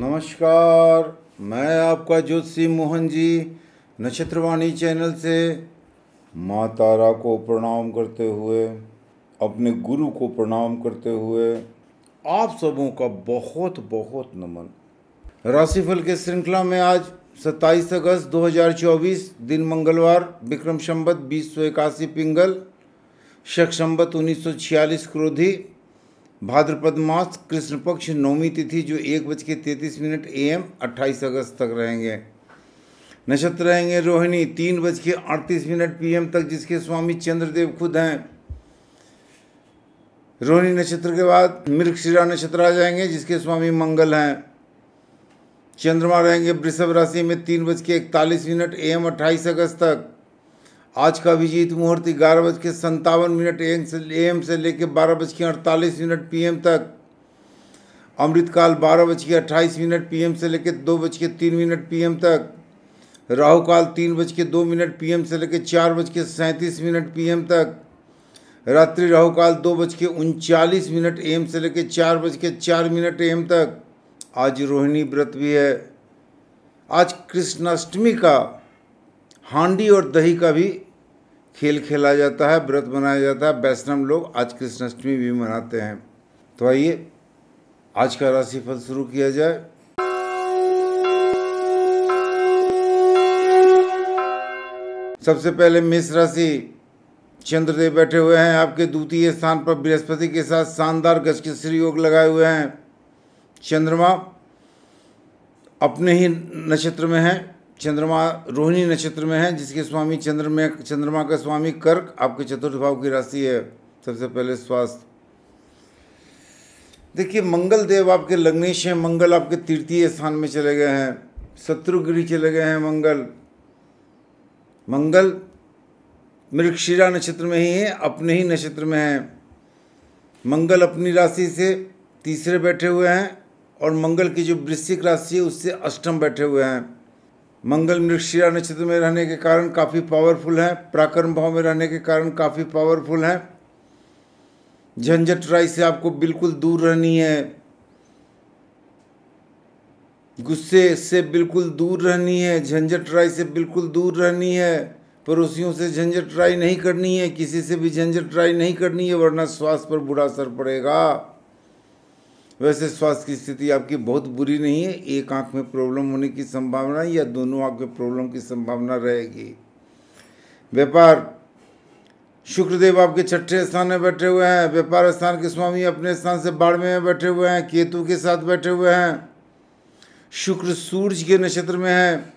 नमस्कार मैं आपका ज्योतिषी मोहन जी नक्षत्रवाणी चैनल से माँ तारा को प्रणाम करते हुए अपने गुरु को प्रणाम करते हुए आप सबों का बहुत बहुत नमन राशिफल के श्रृंखला में आज 27 अगस्त 2024 दिन मंगलवार विक्रम संबत बीस सौ इक्यासी पिंगल शक संबत उन्नीस सौ क्रोधी भाद्रपद मास कृष्ण पक्ष नौमी तिथि जो एक बज के तैतीस मिनट ए एम अट्ठाईस अगस्त तक रहेंगे नक्षत्र रहेंगे रोहिणी तीन बज के अड़तीस मिनट पी एम तक जिसके स्वामी चंद्रदेव खुद हैं रोहिणी नक्षत्र के बाद मृगशिरा नक्षत्र आ जाएंगे जिसके स्वामी मंगल हैं चंद्रमा रहेंगे वृषभ राशि में तीन बज के इकतालीस मिनट ए एम अट्ठाईस अगस्त तक आज का अभिजीत मुहूर्त ग्यारह बज के संतावन मिनट एम से एम से लेकर बारह बज के अड़तालीस मिनट एम तक अमृतकाल बारह बज के अट्ठाईस मिनट एम से लेकर दो बज के तीन मिनट एम तक राहुकाल तीन बज के दो मिनट एम से लेकर चार बज के सैंतीस मिनट एम तक रात्रि राहुकाल दो बज के उनचालीस मिनट एम से लेकर चार बज के चार मिनट एम तक आज रोहिणी व्रत भी है आज कृष्णाष्टमी का हांडी और दही का भी खेल खेला जाता है व्रत मनाया जाता है वैष्णव लोग आज कृष्णाष्टमी भी मनाते हैं तो आइए आज का राशिफल शुरू किया जाए सबसे पहले मेष राशि चंद्रदेव बैठे हुए हैं आपके द्वितीय स्थान पर बृहस्पति के साथ शानदार गज के श्री योग लगाए हुए हैं चंद्रमा अपने ही नक्षत्र में है चंद्रमा रोहिणी नक्षत्र में है जिसके स्वामी चंद्र में चंद्रमा का स्वामी कर्क आपके चतुर्थ भाव की राशि है सबसे पहले स्वास्थ्य देखिए मंगल देव आपके लग्नेश हैं मंगल आपके तृतीय स्थान में चले गए हैं शत्रुगिरी चले गए हैं मंगल मंगल मृक्षिरा नक्षत्र में ही है अपने ही नक्षत्र में है मंगल अपनी राशि से तीसरे बैठे हुए हैं और मंगल की जो वृश्चिक राशि है उससे अष्टम बैठे हुए हैं मंगल मृक्षिरा नक्षत्र में रहने के कारण काफ़ी पावरफुल हैं प्राकर्म भाव में रहने के कारण काफ़ी पावरफुल हैं झंझट राय से आपको बिल्कुल दूर रहनी है गुस्से से बिल्कुल दूर रहनी है झंझट राय से बिल्कुल दूर रहनी है पड़ोसियों से झंझट राय नहीं करनी है किसी से भी झंझट राय नहीं करनी है वरना स्वास्थ्य पर बुरा असर पड़ेगा वैसे स्वास्थ्य की स्थिति आपकी बहुत बुरी नहीं है एक आंख में प्रॉब्लम होने की संभावना या दोनों आंख में प्रॉब्लम की संभावना रहेगी व्यापार शुक्रदेव आपके छठे स्थान में बैठे हुए हैं व्यापार स्थान के स्वामी अपने स्थान से बाढ़ में बैठे हुए हैं केतु के साथ बैठे हुए हैं शुक्र सूर्य के नक्षत्र में है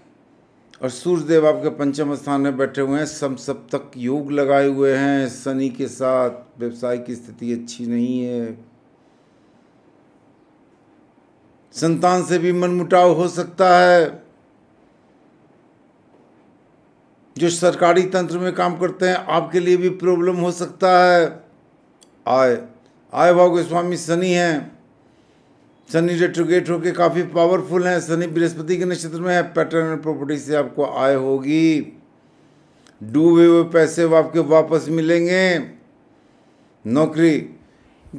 और सूर्यदेव आपके पंचम स्थान में बैठे हुए हैं सम सप्तक योग लगाए हुए हैं शनि के साथ व्यवसाय की स्थिति अच्छी नहीं है संतान से भी मनमुटाव हो सकता है जो सरकारी तंत्र में काम करते हैं आपके लिए भी प्रॉब्लम हो सकता है आय आय भाव गोस्वामी शनि हैं शनि रेट्रोगेट होके काफ़ी पावरफुल हैं शनि बृहस्पति के नक्षत्र में है पैटर्न एंड प्रॉपर्टी से आपको आय होगी डूबे हुए पैसे वो आपके वापस मिलेंगे नौकरी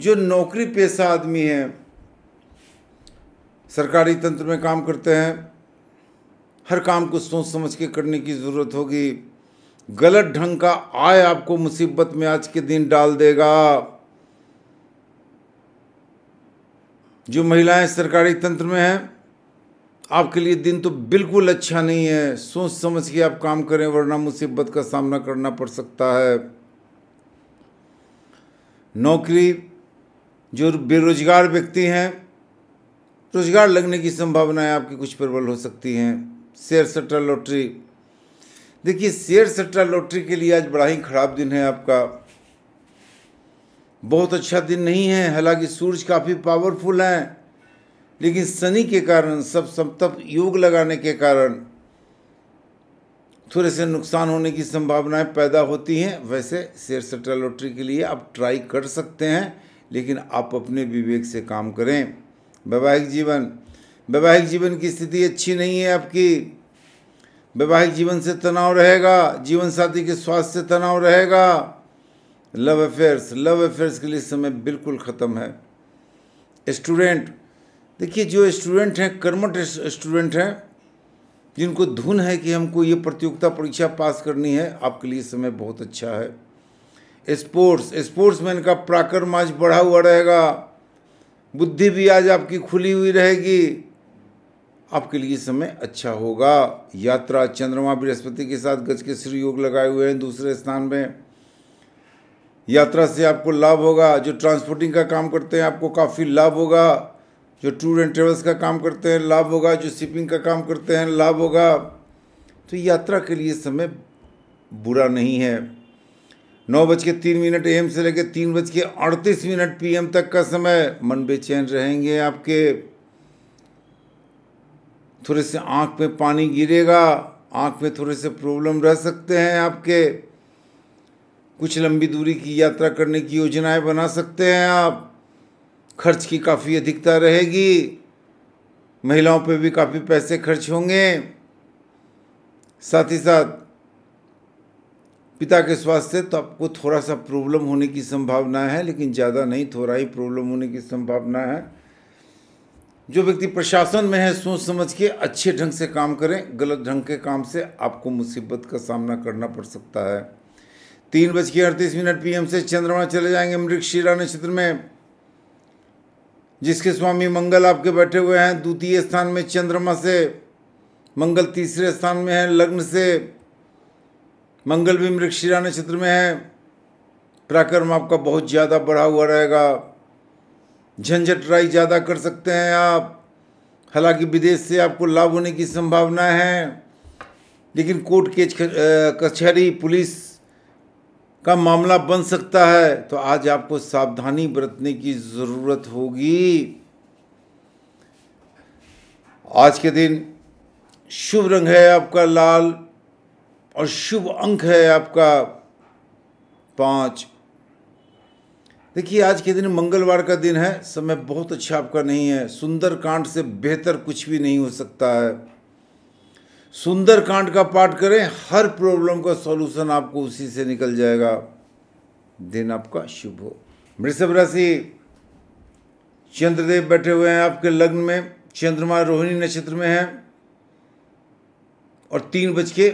जो नौकरी पेशा आदमी है सरकारी तंत्र में काम करते हैं हर काम को सोच समझ के करने की ज़रूरत होगी गलत ढंग का आय आपको मुसीबत में आज के दिन डाल देगा जो महिलाएं सरकारी तंत्र में हैं आपके लिए दिन तो बिल्कुल अच्छा नहीं है सोच समझ के आप काम करें वरना मुसीबत का सामना करना पड़ सकता है नौकरी जो बेरोजगार व्यक्ति हैं रोजगार लगने की संभावनाएं आपकी कुछ प्रबल हो सकती हैं शेयर सट्टा लॉटरी देखिए शेयर सट्टा लॉटरी के लिए आज बड़ा ही खराब दिन है आपका बहुत अच्छा दिन नहीं है हालांकि सूरज काफ़ी पावरफुल हैं लेकिन शनि के कारण सब सप्तप योग लगाने के कारण थोड़े से नुकसान होने की संभावनाएं पैदा होती हैं वैसे शेयर सट्टा लॉटरी के लिए आप ट्राई कर सकते हैं लेकिन आप अपने विवेक से काम करें वैवाहिक जीवन वैवाहिक जीवन की स्थिति अच्छी नहीं है आपकी वैवाहिक जीवन से तनाव रहेगा जीवन साथी के स्वास्थ्य से तनाव रहेगा लव अफेयर्स लव अफेयर्स के लिए समय बिल्कुल ख़त्म है स्टूडेंट देखिए जो स्टूडेंट हैं कर्मठ स्टूडेंट हैं जिनको धुन है कि हमको ये प्रतियोगिता परीक्षा पास करनी है आपके लिए समय बहुत अच्छा है स्पोर्ट्स स्पोर्ट्स में का प्राकर्म आज बढ़ा हुआ रहेगा बुद्धि भी आज आपकी खुली हुई रहेगी आपके लिए समय अच्छा होगा यात्रा चंद्रमा बृहस्पति के साथ गज के श्री योग लगाए हुए हैं दूसरे स्थान में यात्रा से आपको लाभ होगा जो ट्रांसपोर्टिंग का काम करते हैं आपको काफ़ी लाभ होगा जो टूर एंड ट्रेवल्स का काम करते हैं लाभ होगा जो शिपिंग का काम करते हैं लाभ होगा तो यात्रा के लिए समय बुरा नहीं है नौ बज के तीन मिनट एम से लेकर तीन बज के अड़तीस मिनट पीएम तक का समय मन बेचैन रहेंगे आपके थोड़े से आँख में पानी गिरेगा आँख में थोड़े से प्रॉब्लम रह सकते हैं आपके कुछ लंबी दूरी की यात्रा करने की योजनाएं बना सकते हैं आप खर्च की काफ़ी अधिकता रहेगी महिलाओं पे भी काफ़ी पैसे खर्च होंगे साथ ही साथ पिता के स्वास्थ्य तो आपको थोड़ा सा प्रॉब्लम होने की संभावना है लेकिन ज़्यादा नहीं थोड़ा ही प्रॉब्लम होने की संभावना है जो व्यक्ति प्रशासन में है सोच समझ के अच्छे ढंग से काम करें गलत ढंग के काम से आपको मुसीबत का सामना करना पड़ सकता है तीन बज के अड़तीस मिनट पीएम से चंद्रमा चले जाएंगे मृग शिला नक्षत्र में जिसके स्वामी मंगल आपके बैठे हुए हैं द्वितीय स्थान में चंद्रमा से मंगल तीसरे स्थान में है लग्न से मंगल भी मृक्षिरा नक्षत्र में है पराक्रम आपका बहुत ज़्यादा बढ़ा हुआ रहेगा झंझट राई ज़्यादा कर सकते हैं आप हालांकि विदेश से आपको लाभ होने की संभावना है लेकिन कोर्ट के कचहरी पुलिस का मामला बन सकता है तो आज आपको सावधानी बरतने की ज़रूरत होगी आज के दिन शुभ रंग है आपका लाल और शुभ अंक है आपका पाँच देखिए आज के दिन मंगलवार का दिन है समय बहुत अच्छा आपका नहीं है सुंदर कांड से बेहतर कुछ भी नहीं हो सकता है सुंदर कांड का पाठ करें हर प्रॉब्लम का सॉल्यूशन आपको उसी से निकल जाएगा दिन आपका शुभ हो वृषभ राशि चंद्रदेव बैठे हुए हैं आपके लग्न में चंद्रमा रोहिणी नक्षत्र में है और तीन बज के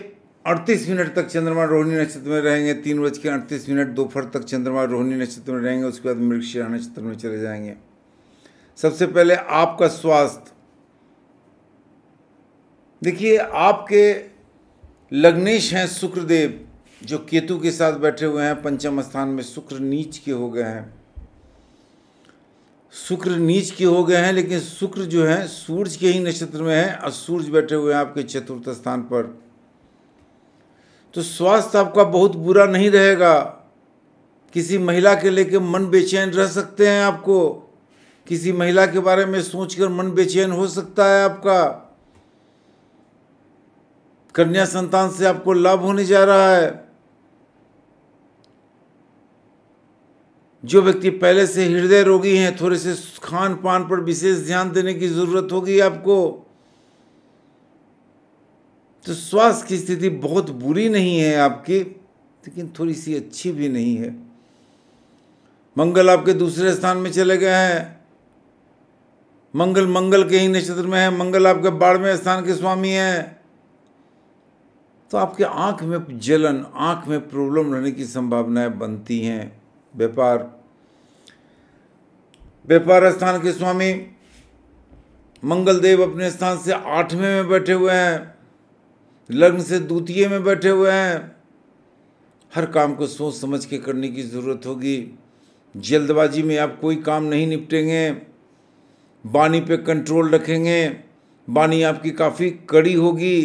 अड़तीस मिनट तक चंद्रमा रोहिणी नक्षत्र में रहेंगे तीन बज के अड़तीस मिनट दोपहर तक चंद्रमा रोहिणी नक्षत्र में रहेंगे उसके बाद मृगशिरा नक्षत्र में चले जाएंगे सबसे पहले आपका स्वास्थ्य देखिए आपके लग्नेश हैं शुक्रदेव जो केतु के साथ बैठे हुए हैं पंचम स्थान में शुक्र नीच के हो गए हैं शुक्र नीच के हो गए हैं लेकिन शुक्र जो है सूर्य के ही नक्षत्र में है और सूर्य बैठे हुए हैं आपके चतुर्थ स्थान पर तो स्वास्थ्य आपका बहुत बुरा नहीं रहेगा किसी महिला के लेके मन बेचैन रह सकते हैं आपको किसी महिला के बारे में सोचकर मन बेचैन हो सकता है आपका कन्या संतान से आपको लाभ होने जा रहा है जो व्यक्ति पहले से हृदय रोगी हैं थोड़े से खान पान पर विशेष ध्यान देने की ज़रूरत होगी आपको तो स्वास्थ्य की स्थिति बहुत बुरी नहीं है आपकी लेकिन थोड़ी सी अच्छी भी नहीं है मंगल आपके दूसरे स्थान में चले गए हैं मंगल मंगल के ही नक्षत्र में है मंगल आपके बारहवें स्थान के स्वामी है तो आपके आंख में जलन आंख में प्रॉब्लम रहने की संभावनाएं बनती हैं व्यापार व्यापार स्थान के स्वामी मंगलदेव अपने स्थान से आठवें में बैठे हुए हैं लग्न से द्वितीय में बैठे हुए हैं हर काम को सोच समझ के करने की ज़रूरत होगी जल्दबाजी में आप कोई काम नहीं निपटेंगे बानी पे कंट्रोल रखेंगे बानी आपकी काफ़ी कड़ी होगी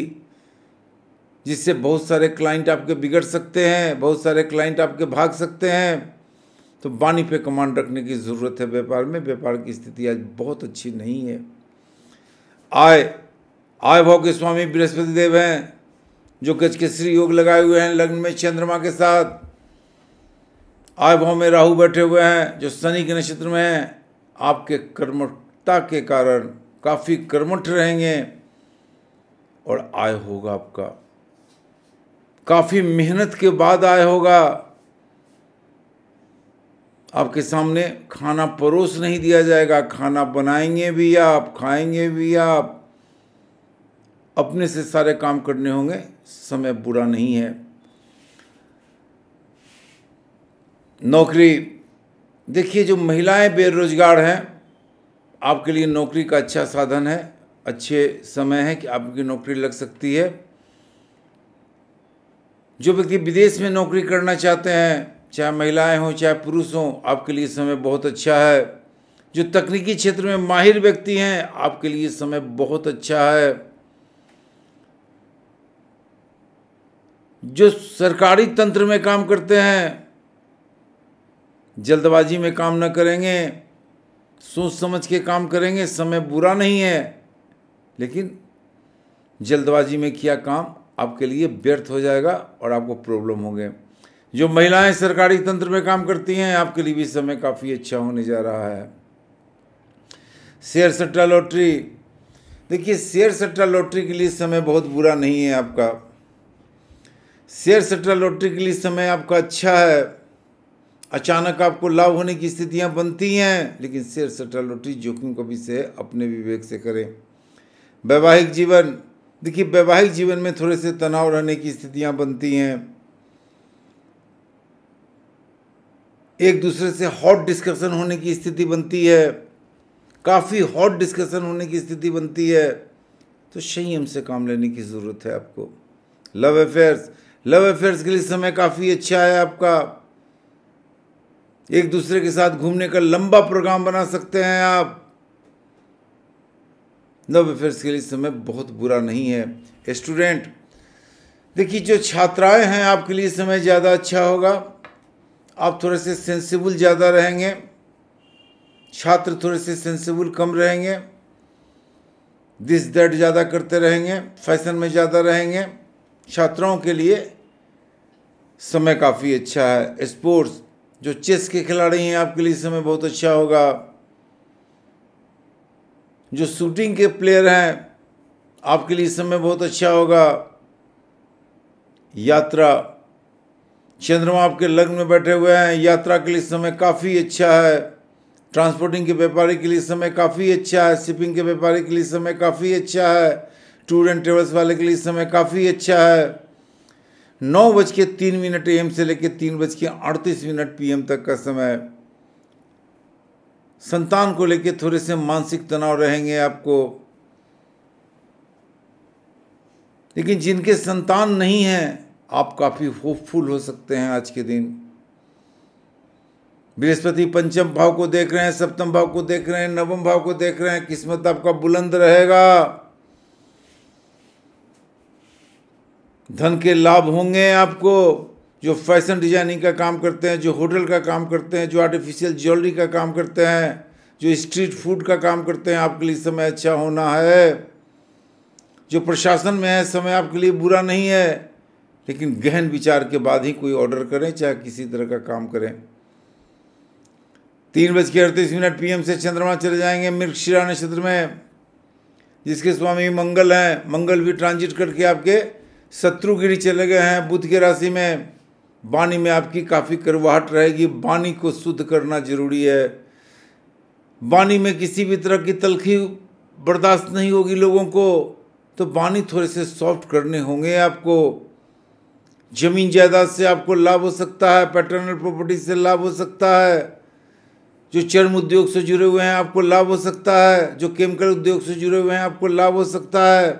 जिससे बहुत सारे क्लाइंट आपके बिगड़ सकते हैं बहुत सारे क्लाइंट आपके भाग सकते हैं तो बानी पे कमांड रखने की ज़रूरत है व्यापार में व्यापार की स्थिति आज बहुत अच्छी नहीं है आय आय भाव के स्वामी बृहस्पति देव हैं जो गजकेसरी योग लगाए हुए हैं लग्न में चंद्रमा के साथ आय भाव में राहु बैठे हुए हैं जो शनि के नक्षत्र में हैं आपके कर्मठता के कारण काफ़ी कर्मठ रहेंगे और आय होगा आपका काफ़ी मेहनत के बाद आय होगा आपके सामने खाना परोस नहीं दिया जाएगा खाना बनाएंगे भी आप खाएंगे भी आप अपने से सारे काम करने होंगे समय बुरा नहीं है नौकरी देखिए जो महिलाएं बेरोजगार हैं आपके लिए नौकरी का अच्छा साधन है अच्छे समय है कि आपकी नौकरी लग सकती है जो व्यक्ति विदेश में नौकरी करना चाहते हैं चाहे महिलाएं हों चाहे पुरुष हों आपके लिए समय बहुत अच्छा है जो तकनीकी क्षेत्र में माहिर व्यक्ति हैं आपके लिए समय बहुत अच्छा है जो सरकारी तंत्र में काम करते हैं जल्दबाजी में काम न करेंगे सोच समझ के काम करेंगे समय बुरा नहीं है लेकिन जल्दबाजी में किया काम आपके लिए व्यर्थ हो जाएगा और आपको प्रॉब्लम होंगे जो महिलाएं सरकारी तंत्र में काम करती हैं आपके लिए भी समय काफ़ी अच्छा होने जा रहा है शेयर सट्टा लॉटरी देखिए शेयर सट्टा लॉटरी के लिए समय बहुत बुरा नहीं है आपका शेयर सट्टा लॉटरी के लिए समय आपका अच्छा है अचानक आपको लाभ होने की स्थितियां बनती हैं लेकिन शेयर सट्टा लॉटरी जोखिम कभी से अपने विवेक से करें वैवाहिक जीवन देखिए वैवाहिक जीवन में थोड़े से तनाव रहने की स्थितियां बनती हैं एक दूसरे से हॉट डिस्कशन होने की स्थिति बनती है काफ़ी हॉट डिस्कशन होने की स्थिति बनती है तो संयम से काम लेने की ज़रूरत है आपको लव अफेयर्स लव अफेयर्स के लिए समय काफ़ी अच्छा है आपका एक दूसरे के साथ घूमने का लंबा प्रोग्राम बना सकते हैं आप लव अफेयर्स के लिए समय बहुत बुरा नहीं है स्टूडेंट देखिए जो छात्राएं हैं आपके लिए समय ज़्यादा अच्छा होगा आप थोड़े से सेंसिबल ज़्यादा रहेंगे छात्र थोड़े से सेंसिबल कम रहेंगे दिस दैट ज़्यादा करते रहेंगे फैशन में ज़्यादा रहेंगे छात्राओं के लिए समय काफ़ी अच्छा है स्पोर्ट्स जो चेस के खिलाड़ी हैं आपके लिए समय बहुत अच्छा होगा जो शूटिंग के प्लेयर हैं आपके लिए समय बहुत अच्छा होगा यात्रा चंद्रमा आपके लग्न में बैठे हुए हैं यात्रा के लिए समय काफ़ी अच्छा है ट्रांसपोर्टिंग के व्यापारी के लिए समय काफ़ी अच्छा है शिपिंग के व्यापारी के लिए समय काफ़ी अच्छा है टूर एंड ट्रेवल्स वाले के लिए समय काफ़ी अच्छा है नौ बज के तीन मिनट एम से लेकर तीन बज के अड़तीस मिनट पीएम तक का समय संतान को लेकर थोड़े से मानसिक तनाव रहेंगे आपको लेकिन जिनके संतान नहीं हैं आप काफ़ी होपफुल हो सकते हैं आज के दिन बृहस्पति पंचम भाव को देख रहे हैं सप्तम भाव को देख रहे हैं नवम भाव को देख रहे हैं किस्मत आपका बुलंद रहेगा धन के लाभ होंगे आपको जो फैशन डिजाइनिंग का काम करते हैं जो होटल का काम करते हैं जो आर्टिफिशियल ज्वेलरी का काम करते हैं जो स्ट्रीट फूड का काम करते हैं आपके लिए समय अच्छा होना है जो प्रशासन में है समय आपके लिए बुरा नहीं है लेकिन गहन विचार के बाद ही कोई ऑर्डर करें चाहे किसी तरह का काम करें तीन बज के अड़तीस मिनट पी से चंद्रमा चले जाएंगे मृक्षशिला नक्षत्र में जिसके स्वामी मंगल हैं मंगल भी ट्रांजिट करके आपके शत्रुगिरी चले गए हैं बुध की राशि में वाणी में आपकी काफ़ी करवाहट रहेगी वाणी को शुद्ध करना जरूरी है वाणी में किसी भी तरह की तलखी बर्दाश्त नहीं होगी लोगों को तो वाणी थोड़े से सॉफ्ट करने होंगे आपको जमीन जायदाद से आपको लाभ हो सकता है पैटर्नल प्रॉपर्टी से लाभ हो सकता है जो चर्म उद्योग से जुड़े हुए हैं आपको लाभ हो सकता है जो केमिकल उद्योग से जुड़े हुए हैं आपको लाभ हो सकता है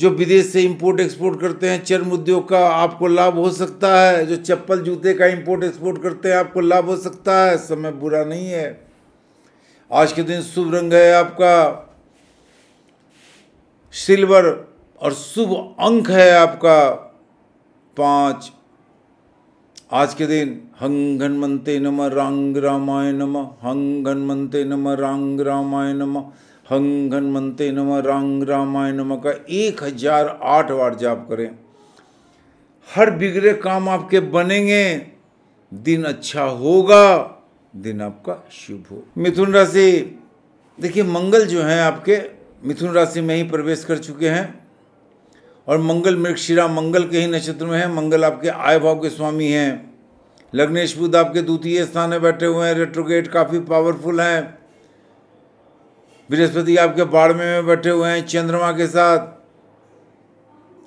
जो विदेश से इंपोर्ट एक्सपोर्ट करते हैं चर्म उद्योग का आपको लाभ हो सकता है जो चप्पल जूते का इंपोर्ट एक्सपोर्ट करते हैं आपको लाभ हो सकता है समय बुरा नहीं है आज के दिन शुभ रंग है आपका सिल्वर और शुभ अंक है आपका पांच आज के दिन हंग हनमते नम रंग रामाय नम हंग हनमते नम रंग रामाय नम हंग घन मनते नम रंग रामाय नम का एक हजार आठ बार जाप करें हर बिगड़े काम आपके बनेंगे दिन अच्छा होगा दिन आपका शुभ हो मिथुन राशि देखिए मंगल जो है आपके मिथुन राशि में ही प्रवेश कर चुके हैं और मंगल मृक्षशिरा मंगल के ही नक्षत्र में है मंगल आपके आय भाव के स्वामी हैं लग्नेश बुद्ध आपके द्वितीय स्थान में बैठे हुए हैं रेट्रोगेट काफ़ी पावरफुल हैं बृहस्पति आपके बाड़मे में बैठे हुए हैं चंद्रमा के साथ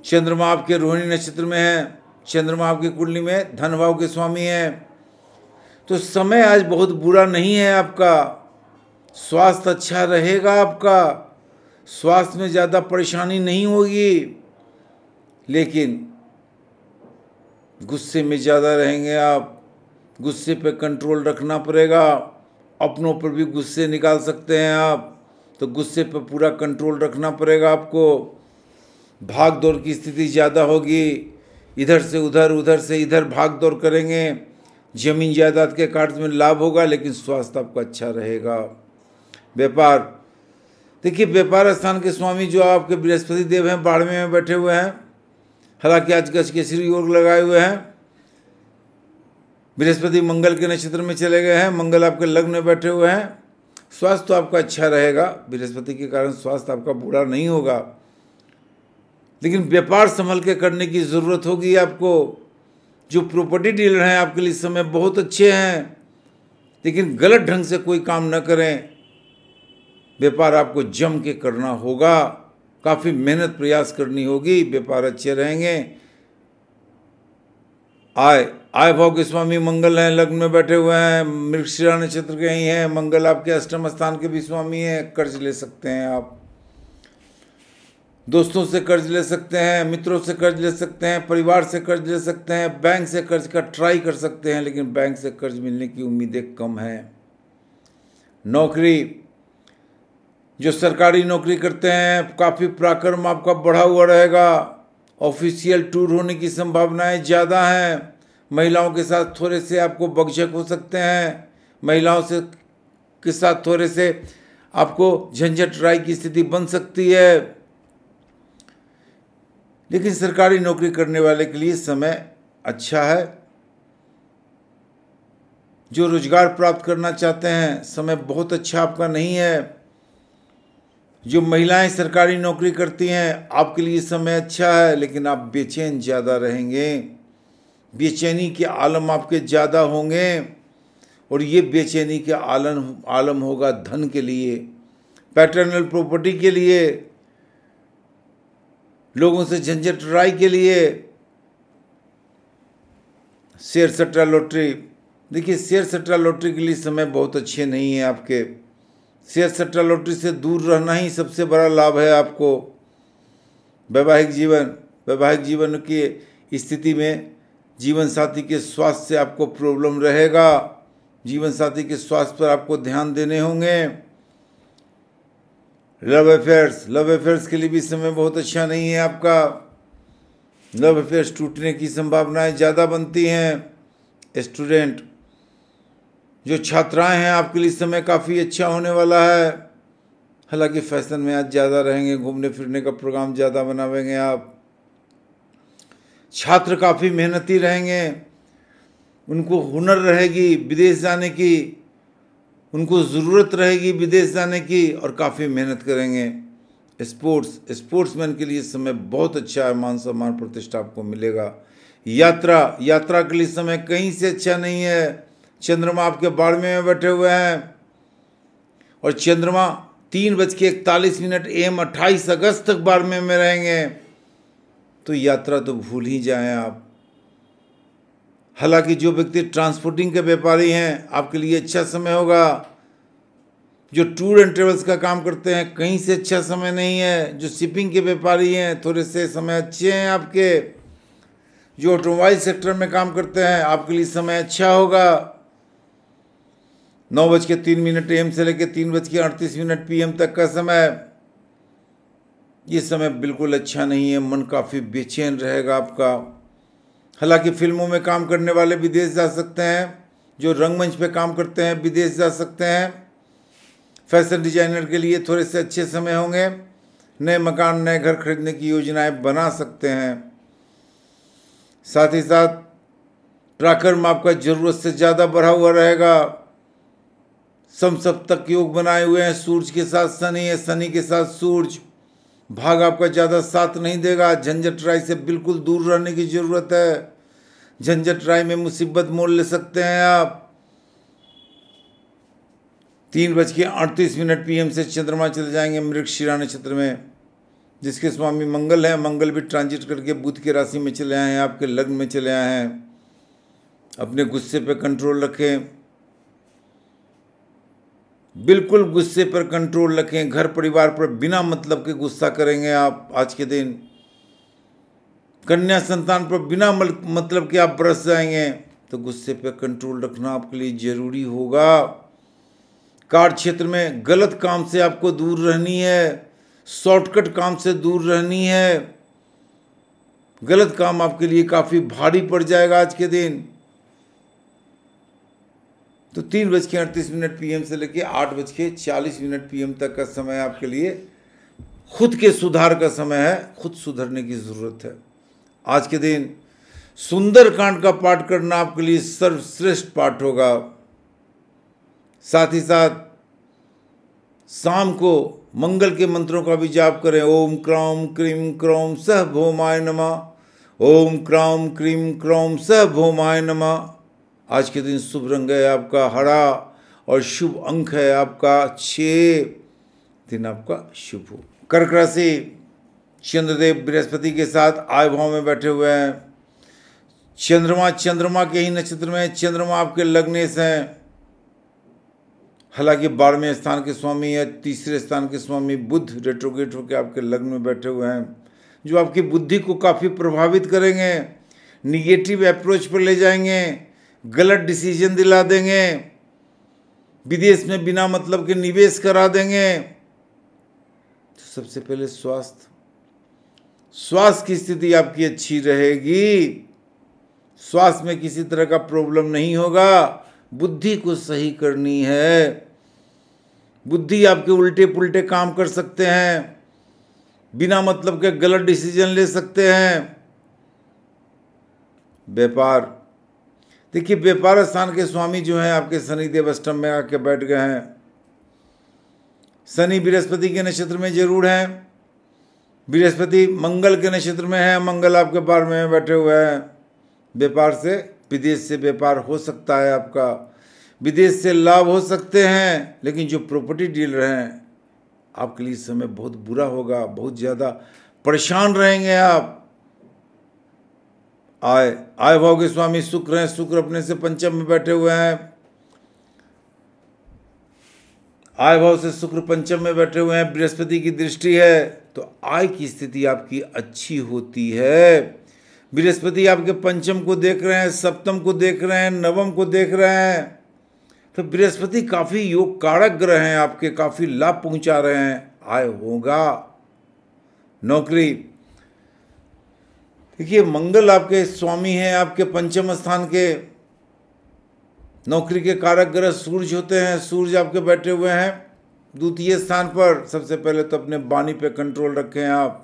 चंद्रमा आपके रोहिणी नक्षत्र में है चंद्रमा आपकी कुंडली में धन भाव के स्वामी है तो समय आज बहुत बुरा नहीं है आपका स्वास्थ्य अच्छा रहेगा आपका स्वास्थ्य में ज़्यादा परेशानी नहीं होगी लेकिन गुस्से में ज़्यादा रहेंगे आप गुस्से पे कंट्रोल रखना पड़ेगा अपनों पर भी गुस्से निकाल सकते हैं आप तो गुस्से पर पूरा कंट्रोल रखना पड़ेगा आपको भाग दौड़ की स्थिति ज़्यादा होगी इधर से उधर उधर से इधर भाग दौड़ करेंगे जमीन जायदाद के कार्ड में लाभ होगा लेकिन स्वास्थ्य आपका अच्छा रहेगा व्यापार देखिए व्यापार स्थान के स्वामी जो आपके बृहस्पति देव हैं बाड़मे में बैठे हुए हैं हालांकि आज गज के श्री योग लगाए हुए हैं बृहस्पति मंगल के नक्षत्र में चले गए हैं मंगल आपके लग्न में बैठे हुए हैं स्वास्थ्य तो आपका अच्छा रहेगा बृहस्पति के कारण स्वास्थ्य आपका बुरा नहीं होगा लेकिन व्यापार संभल के करने की ज़रूरत होगी आपको जो प्रॉपर्टी डीलर हैं आपके लिए समय बहुत अच्छे हैं लेकिन गलत ढंग से कोई काम न करें व्यापार आपको जम के करना होगा काफ़ी मेहनत प्रयास करनी होगी व्यापार अच्छे रहेंगे आय आय भाव के स्वामी मंगल हैं लग्न में बैठे हुए हैं मृक्षरा नक्षत्र के ही हैं मंगल आपके अष्टम स्थान के भी स्वामी हैं कर्ज ले सकते हैं आप दोस्तों से कर्ज ले सकते हैं मित्रों से कर्ज ले सकते हैं परिवार से कर्ज ले सकते हैं बैंक से कर्ज का ट्राई कर सकते हैं लेकिन बैंक से कर्ज मिलने की उम्मीदें कम हैं नौकरी जो सरकारी नौकरी करते हैं काफ़ी पराक्रम आपका बढ़ा हुआ रहेगा ऑफिशियल टूर होने की संभावनाएं ज़्यादा हैं महिलाओं के साथ थोड़े से आपको बगझक हो सकते हैं महिलाओं से के साथ थोड़े से आपको झंझट राय की स्थिति बन सकती है लेकिन सरकारी नौकरी करने वाले के लिए समय अच्छा है जो रोजगार प्राप्त करना चाहते हैं समय बहुत अच्छा आपका नहीं है जो महिलाएं सरकारी नौकरी करती हैं आपके लिए समय अच्छा है लेकिन आप बेचैन ज़्यादा रहेंगे बेचैनी के आलम आपके ज़्यादा होंगे और ये बेचैनी के आलम आलम होगा धन के लिए पैटर्नल प्रॉपर्टी के लिए लोगों से झंझट राय के लिए शेयर सट्टा लॉटरी देखिए शेयर सट्टा लॉटरी के लिए समय बहुत अच्छे नहीं है आपके शेयर सट्टा लॉटरी से दूर रहना ही सबसे बड़ा लाभ है आपको वैवाहिक जीवन वैवाहिक जीवन की स्थिति में जीवन साथी के स्वास्थ्य से आपको प्रॉब्लम रहेगा जीवन साथी के स्वास्थ्य पर आपको ध्यान देने होंगे लव अफेयर्स लव अफेयर्स के लिए भी समय बहुत अच्छा नहीं है आपका लव अफेयर्स टूटने की संभावनाएं ज़्यादा बनती हैं स्टूडेंट जो छात्राएं हैं आपके लिए समय काफ़ी अच्छा होने वाला है हालांकि फैशन में आज ज़्यादा रहेंगे घूमने फिरने का प्रोग्राम ज़्यादा बनावेंगे आप छात्र काफ़ी मेहनती रहेंगे उनको हुनर रहेगी विदेश जाने की उनको ज़रूरत रहेगी विदेश जाने की और काफ़ी मेहनत करेंगे स्पोर्ट्स स्पोर्ट्समैन के लिए समय बहुत अच्छा है मान सम्मान प्रतिष्ठा आपको मिलेगा यात्रा यात्रा के लिए समय कहीं से अच्छा नहीं है चंद्रमा आपके बाड़मे में बैठे हुए हैं और चंद्रमा तीन बज के इकतालीस मिनट एम अट्ठाईस अगस्त तक बाड़मे में रहेंगे तो यात्रा तो भूल ही जाएं आप हालांकि जो व्यक्ति ट्रांसपोर्टिंग के व्यापारी हैं आपके लिए अच्छा समय होगा जो टूर एंड ट्रेवल्स का काम करते हैं कहीं से अच्छा समय नहीं है जो शिपिंग के व्यापारी हैं थोड़े से समय अच्छे हैं आपके जो ऑटोमोबाइल सेक्टर में काम करते हैं आपके लिए समय अच्छा होगा नौ बज के तीन मिनट एम से लेकर तीन बज के अड़तीस मिनट एम तक का समय ये समय बिल्कुल अच्छा नहीं है मन काफ़ी बेचैन रहेगा आपका हालांकि फिल्मों में काम करने वाले विदेश जा सकते हैं जो रंगमंच पे काम करते हैं विदेश जा सकते हैं फैशन डिजाइनर के लिए थोड़े से अच्छे समय होंगे नए मकान नए घर खरीदने की योजनाएं बना सकते हैं साथ ही साथ प्राकर्म आपका ज़रूरत से ज़्यादा बढ़ा हुआ रहेगा समसप्तक योग बनाए हुए हैं सूर्य के साथ शनि है शनि के साथ सूर्य भाग आपका ज़्यादा साथ नहीं देगा झंझट राय से बिल्कुल दूर रहने की ज़रूरत है झंझट राय में मुसीबत मोल ले सकते हैं आप तीन बज के अड़तीस मिनट पीएम से चंद्रमा चले जाएंगे मृग शिरा नक्षत्र में जिसके स्वामी मंगल हैं मंगल भी ट्रांजिट करके बुध की राशि में चले आए हैं आपके लग्न में चले आए हैं अपने गुस्से पे कंट्रोल रखें बिल्कुल गुस्से पर कंट्रोल रखें घर परिवार पर बिना मतलब के गुस्सा करेंगे आप आज के दिन कन्या संतान पर बिना मतलब के आप बरस जाएंगे तो गुस्से पर कंट्रोल रखना आपके लिए ज़रूरी होगा कार्य क्षेत्र में गलत काम से आपको दूर रहनी है शॉर्टकट काम से दूर रहनी है गलत काम आपके लिए काफ़ी भारी पड़ जाएगा आज के दिन तो तीन बज के अड़तीस मिनट पी से लेकर आठ बज के चालीस मिनट पी तक का समय आपके लिए खुद के सुधार का समय है खुद सुधरने की ज़रूरत है आज के दिन सुंदर कांड का पाठ करना आपके लिए सर्वश्रेष्ठ पाठ होगा साथ ही साथ शाम को मंगल के मंत्रों का भी जाप करें ओम क्राम क्रीम क्रोम सह भोमाय नमा ओम क्राम क्रीम क्रोम सह भोमाय नमा आज के दिन शुभ रंग है आपका हरा और शुभ अंक है आपका छ दिन आपका शुभ हो कर्क राशि चंद्रदेव बृहस्पति के साथ आय भाव में बैठे हुए हैं चंद्रमा चंद्रमा के ही नक्षत्र में चंद्रमा आपके लगने से हालांकि बारहवें स्थान के स्वामी या तीसरे स्थान के स्वामी बुद्ध रेट्रोगेट होकर आपके लग्न में बैठे हुए हैं जो आपकी बुद्धि को काफ़ी प्रभावित करेंगे निगेटिव अप्रोच पर ले जाएंगे गलत डिसीजन दिला देंगे विदेश में बिना मतलब के निवेश करा देंगे तो सबसे पहले स्वास्थ्य स्वास्थ्य की स्थिति आपकी अच्छी रहेगी स्वास्थ्य में किसी तरह का प्रॉब्लम नहीं होगा बुद्धि को सही करनी है बुद्धि आपके उल्टे पुल्टे काम कर सकते हैं बिना मतलब के गलत डिसीजन ले सकते हैं व्यापार देखिए व्यापार स्थान के स्वामी जो हैं आपके शनिदेव अष्टम में आके बैठ गए हैं शनि बृहस्पति के नक्षत्र में जरूर हैं बृहस्पति मंगल के नक्षत्र में है मंगल आपके बार में बैठे हुए हैं व्यापार से विदेश से व्यापार हो सकता है आपका विदेश से लाभ हो सकते हैं लेकिन जो प्रॉपर्टी डीलर हैं आपके लिए समय बहुत बुरा होगा बहुत ज़्यादा परेशान रहेंगे आप आय आय भाव के स्वामी शुक्र हैं शुक्र अपने से पंचम में बैठे हुए हैं आय भाव से शुक्र पंचम में बैठे हुए हैं बृहस्पति की दृष्टि है तो आय की स्थिति आपकी अच्छी होती है बृहस्पति आपके पंचम को देख रहे हैं सप्तम को देख रहे हैं नवम को देख रहे हैं तो बृहस्पति काफ़ी योग कारक ग्रह हैं आपके काफ़ी लाभ पहुंचा रहे हैं आय होगा नौकरी देखिए मंगल आपके स्वामी हैं आपके पंचम स्थान के नौकरी के कारक ग्रह सूर्य होते हैं सूर्य आपके बैठे हुए हैं द्वितीय स्थान पर सबसे पहले तो अपने वाणी पे कंट्रोल रखें आप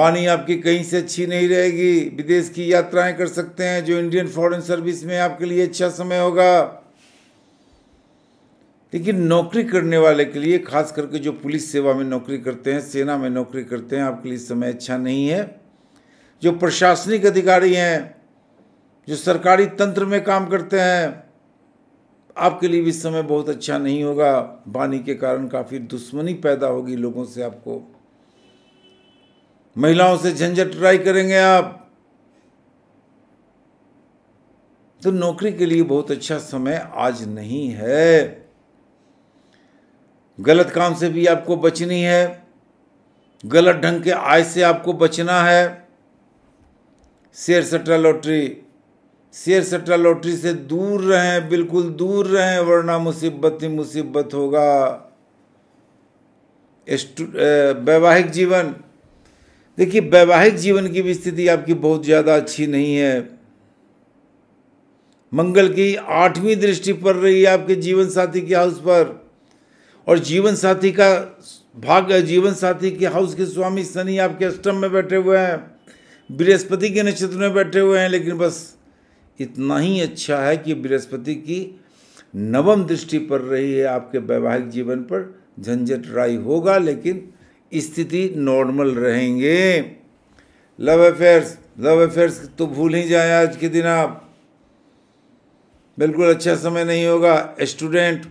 वाणी आपकी कहीं से अच्छी नहीं रहेगी विदेश की यात्राएं कर सकते हैं जो इंडियन फॉरेन सर्विस में आपके लिए अच्छा समय होगा लेकिन नौकरी करने वाले के लिए खास करके जो पुलिस सेवा में नौकरी करते हैं सेना में नौकरी करते हैं आपके लिए समय अच्छा नहीं है जो प्रशासनिक अधिकारी हैं जो सरकारी तंत्र में काम करते हैं आपके लिए भी समय बहुत अच्छा नहीं होगा बानी के कारण काफ़ी दुश्मनी पैदा होगी लोगों से आपको महिलाओं से झंझट ट्राई करेंगे आप तो नौकरी के लिए बहुत अच्छा समय आज नहीं है गलत काम से भी आपको बचनी है गलत ढंग के आय से आपको बचना है शेयर सट्टा लॉटरी शेयर सट्टा लॉटरी से दूर रहें बिल्कुल दूर रहें वरना मुसीबत ही मुसीबत होगा वैवाहिक जीवन देखिए वैवाहिक जीवन की भी स्थिति आपकी बहुत ज़्यादा अच्छी नहीं है मंगल की आठवीं दृष्टि पड़ रही है आपके जीवन साथी के हाउस पर और जीवन साथी का भाग्य जीवन साथी के हाउस के स्वामी शनि आपके अष्टम में बैठे हुए हैं बृहस्पति के नक्षत्र में बैठे हुए हैं लेकिन बस इतना ही अच्छा है कि बृहस्पति की नवम दृष्टि पड़ रही है आपके वैवाहिक जीवन पर झंझट राय होगा लेकिन स्थिति नॉर्मल रहेंगे लव अफेयर्स लव अफेयर्स तो भूल ही जाए आज के दिन आप बिल्कुल अच्छा समय नहीं होगा स्टूडेंट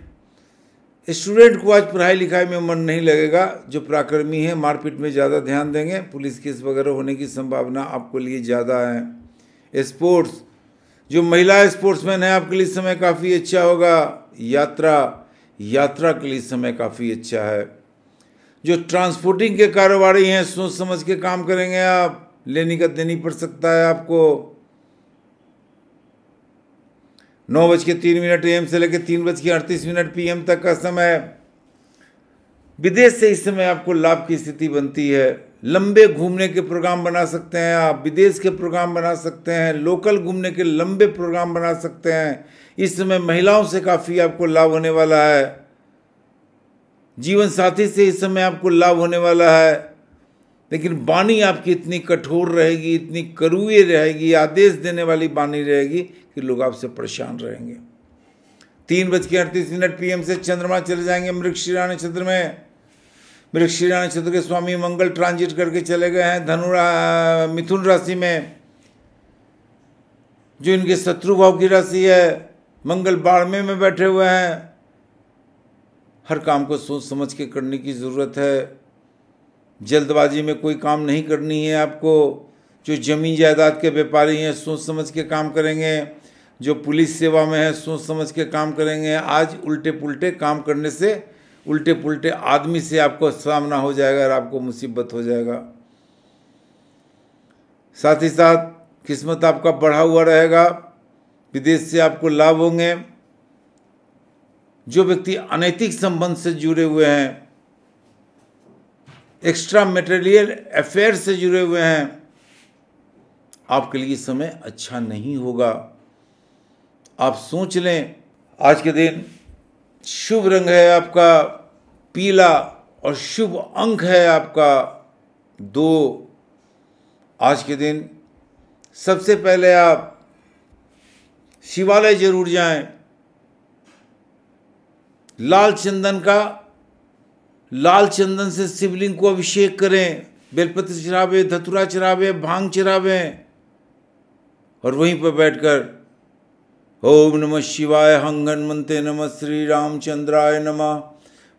स्टूडेंट को आज पढ़ाई लिखाई में मन नहीं लगेगा जो पराक्रमी है मारपीट में ज़्यादा ध्यान देंगे पुलिस केस वगैरह होने की संभावना आपके लिए ज़्यादा है स्पोर्ट्स जो महिला स्पोर्ट्समैन है आपके लिए समय काफ़ी अच्छा होगा यात्रा यात्रा के लिए समय काफ़ी अच्छा है जो ट्रांसपोर्टिंग के कारोबारी हैं सोच समझ के काम करेंगे आप लेनी का देनी पड़ सकता है आपको नौ बज के तीन मिनट एम से लेकर तीन बज के अड़तीस मिनट पीएम तक का समय विदेश से इस समय आपको लाभ की स्थिति बनती है लंबे घूमने के प्रोग्राम बना सकते हैं आप विदेश के प्रोग्राम बना सकते हैं लोकल घूमने के लंबे प्रोग्राम बना सकते हैं इस समय महिलाओं से काफ़ी आपको लाभ होने वाला है जीवन साथी से इस समय आपको लाभ होने वाला है लेकिन वाणी आपकी इतनी कठोर रहेगी इतनी करुए रहेगी आदेश देने वाली वाणी रहेगी कि लोग आपसे परेशान रहेंगे तीन बज के अड़तीस मिनट पीएम से चंद्रमा चले जाएंगे मृग श्रीराण क्षेत्र में मृग श्रीराण क्षेत्र के स्वामी मंगल ट्रांजिट करके चले गए हैं धनु मिथुन राशि में जो इनके शत्रु भाव की राशि है मंगल बाड़मे में बैठे हुए हैं हर काम को सोच समझ के करने की ज़रूरत है जल्दबाजी में कोई काम नहीं करनी है आपको जो जमीन जायदाद के व्यापारी हैं सोच समझ के काम करेंगे जो पुलिस सेवा में है सोच समझ के काम करेंगे आज उल्टे पुल्टे काम करने से उल्टे पुल्टे आदमी से आपको सामना हो जाएगा और आपको मुसीबत हो जाएगा साथ ही साथ किस्मत आपका बढ़ा हुआ रहेगा विदेश से आपको लाभ होंगे जो व्यक्ति अनैतिक संबंध से जुड़े हुए हैं एक्स्ट्रा मटेरियल अफेयर से जुड़े हुए हैं आपके लिए समय अच्छा नहीं होगा आप सोच लें आज के दिन शुभ रंग है आपका पीला और शुभ अंक है आपका दो आज के दिन सबसे पहले आप शिवालय जरूर जाएं लाल चंदन का लाल चंदन से शिवलिंग को अभिषेक करें बेलपत्र चढ़ावे धतुरा चढ़ावे भांग चढ़ावे और वहीं पर बैठकर ओम नमः शिवाय मनते नम श्री रामचंद्राय नम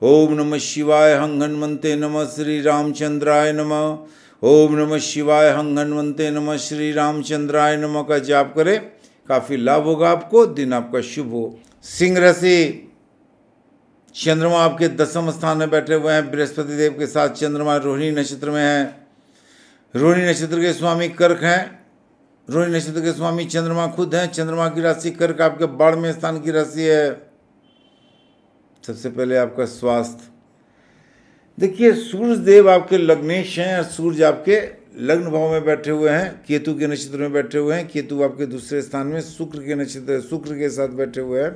ओम नमः शिवाय मनते नम श्री रामचंद्राय नम ओम नमः शिवाय मनते नम श्री रामचंद्राय नम का जाप करें काफ़ी लाभ होगा आपको दिन आपका शुभ हो सिंह रसी चंद्रमा आपके दसम स्थान में बैठे हुए हैं बृहस्पति देव के साथ चंद्रमा रोहिणी नक्षत्र में है रोहिणी नक्षत्र के स्वामी कर्क हैं रोहिणी नक्षत्र के स्वामी चंद्रमा खुद हैं चंद्रमा की राशि कर्क आपके बाढ़ स्थान की राशि है सबसे पहले आपका स्वास्थ्य देखिए सूर्य देव आपके लग्नेश हैं और सूर्य आपके लग्न भाव में बैठे हुए हैं केतु के नक्षत्र में बैठे हुए हैं केतु आपके दूसरे स्थान में शुक्र के नक्षत्र शुक्र के साथ बैठे हुए हैं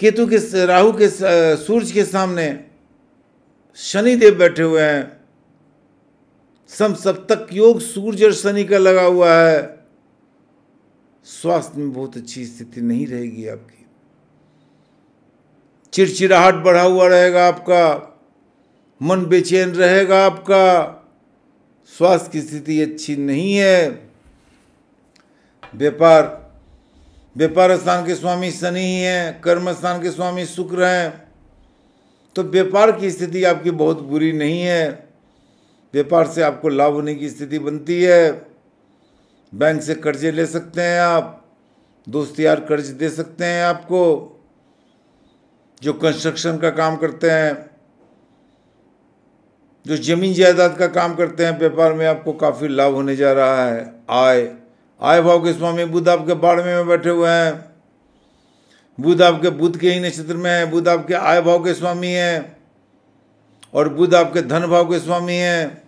केतु के राहु के सूर्य के सामने शनि देव बैठे हुए हैं सम सप्तक योग सूर्य और शनि का लगा हुआ है स्वास्थ्य में बहुत अच्छी स्थिति नहीं रहेगी आपकी चिड़चिड़ाहट बढ़ा हुआ रहेगा आपका मन बेचैन रहेगा आपका स्वास्थ्य की स्थिति अच्छी नहीं है व्यापार व्यापार स्थान के स्वामी शनि ही हैं कर्म स्थान के स्वामी शुक्र हैं तो व्यापार की स्थिति आपकी बहुत बुरी नहीं है व्यापार से आपको लाभ होने की स्थिति बनती है बैंक से कर्जे ले सकते हैं आप दोस्त यार कर्ज दे सकते हैं आपको जो कंस्ट्रक्शन का काम करते हैं जो जमीन जायदाद का काम करते हैं व्यापार में आपको काफ़ी लाभ होने जा रहा है आय आय भाव के स्वामी बुद्ध आपके बाड़मे में बैठे हुए हैं बुद्ध आपके बुद्ध के ही नक्षत्र में है बुद्ध आपके आय भाव के स्वामी है और बुद्ध आपके धन भाव के स्वामी है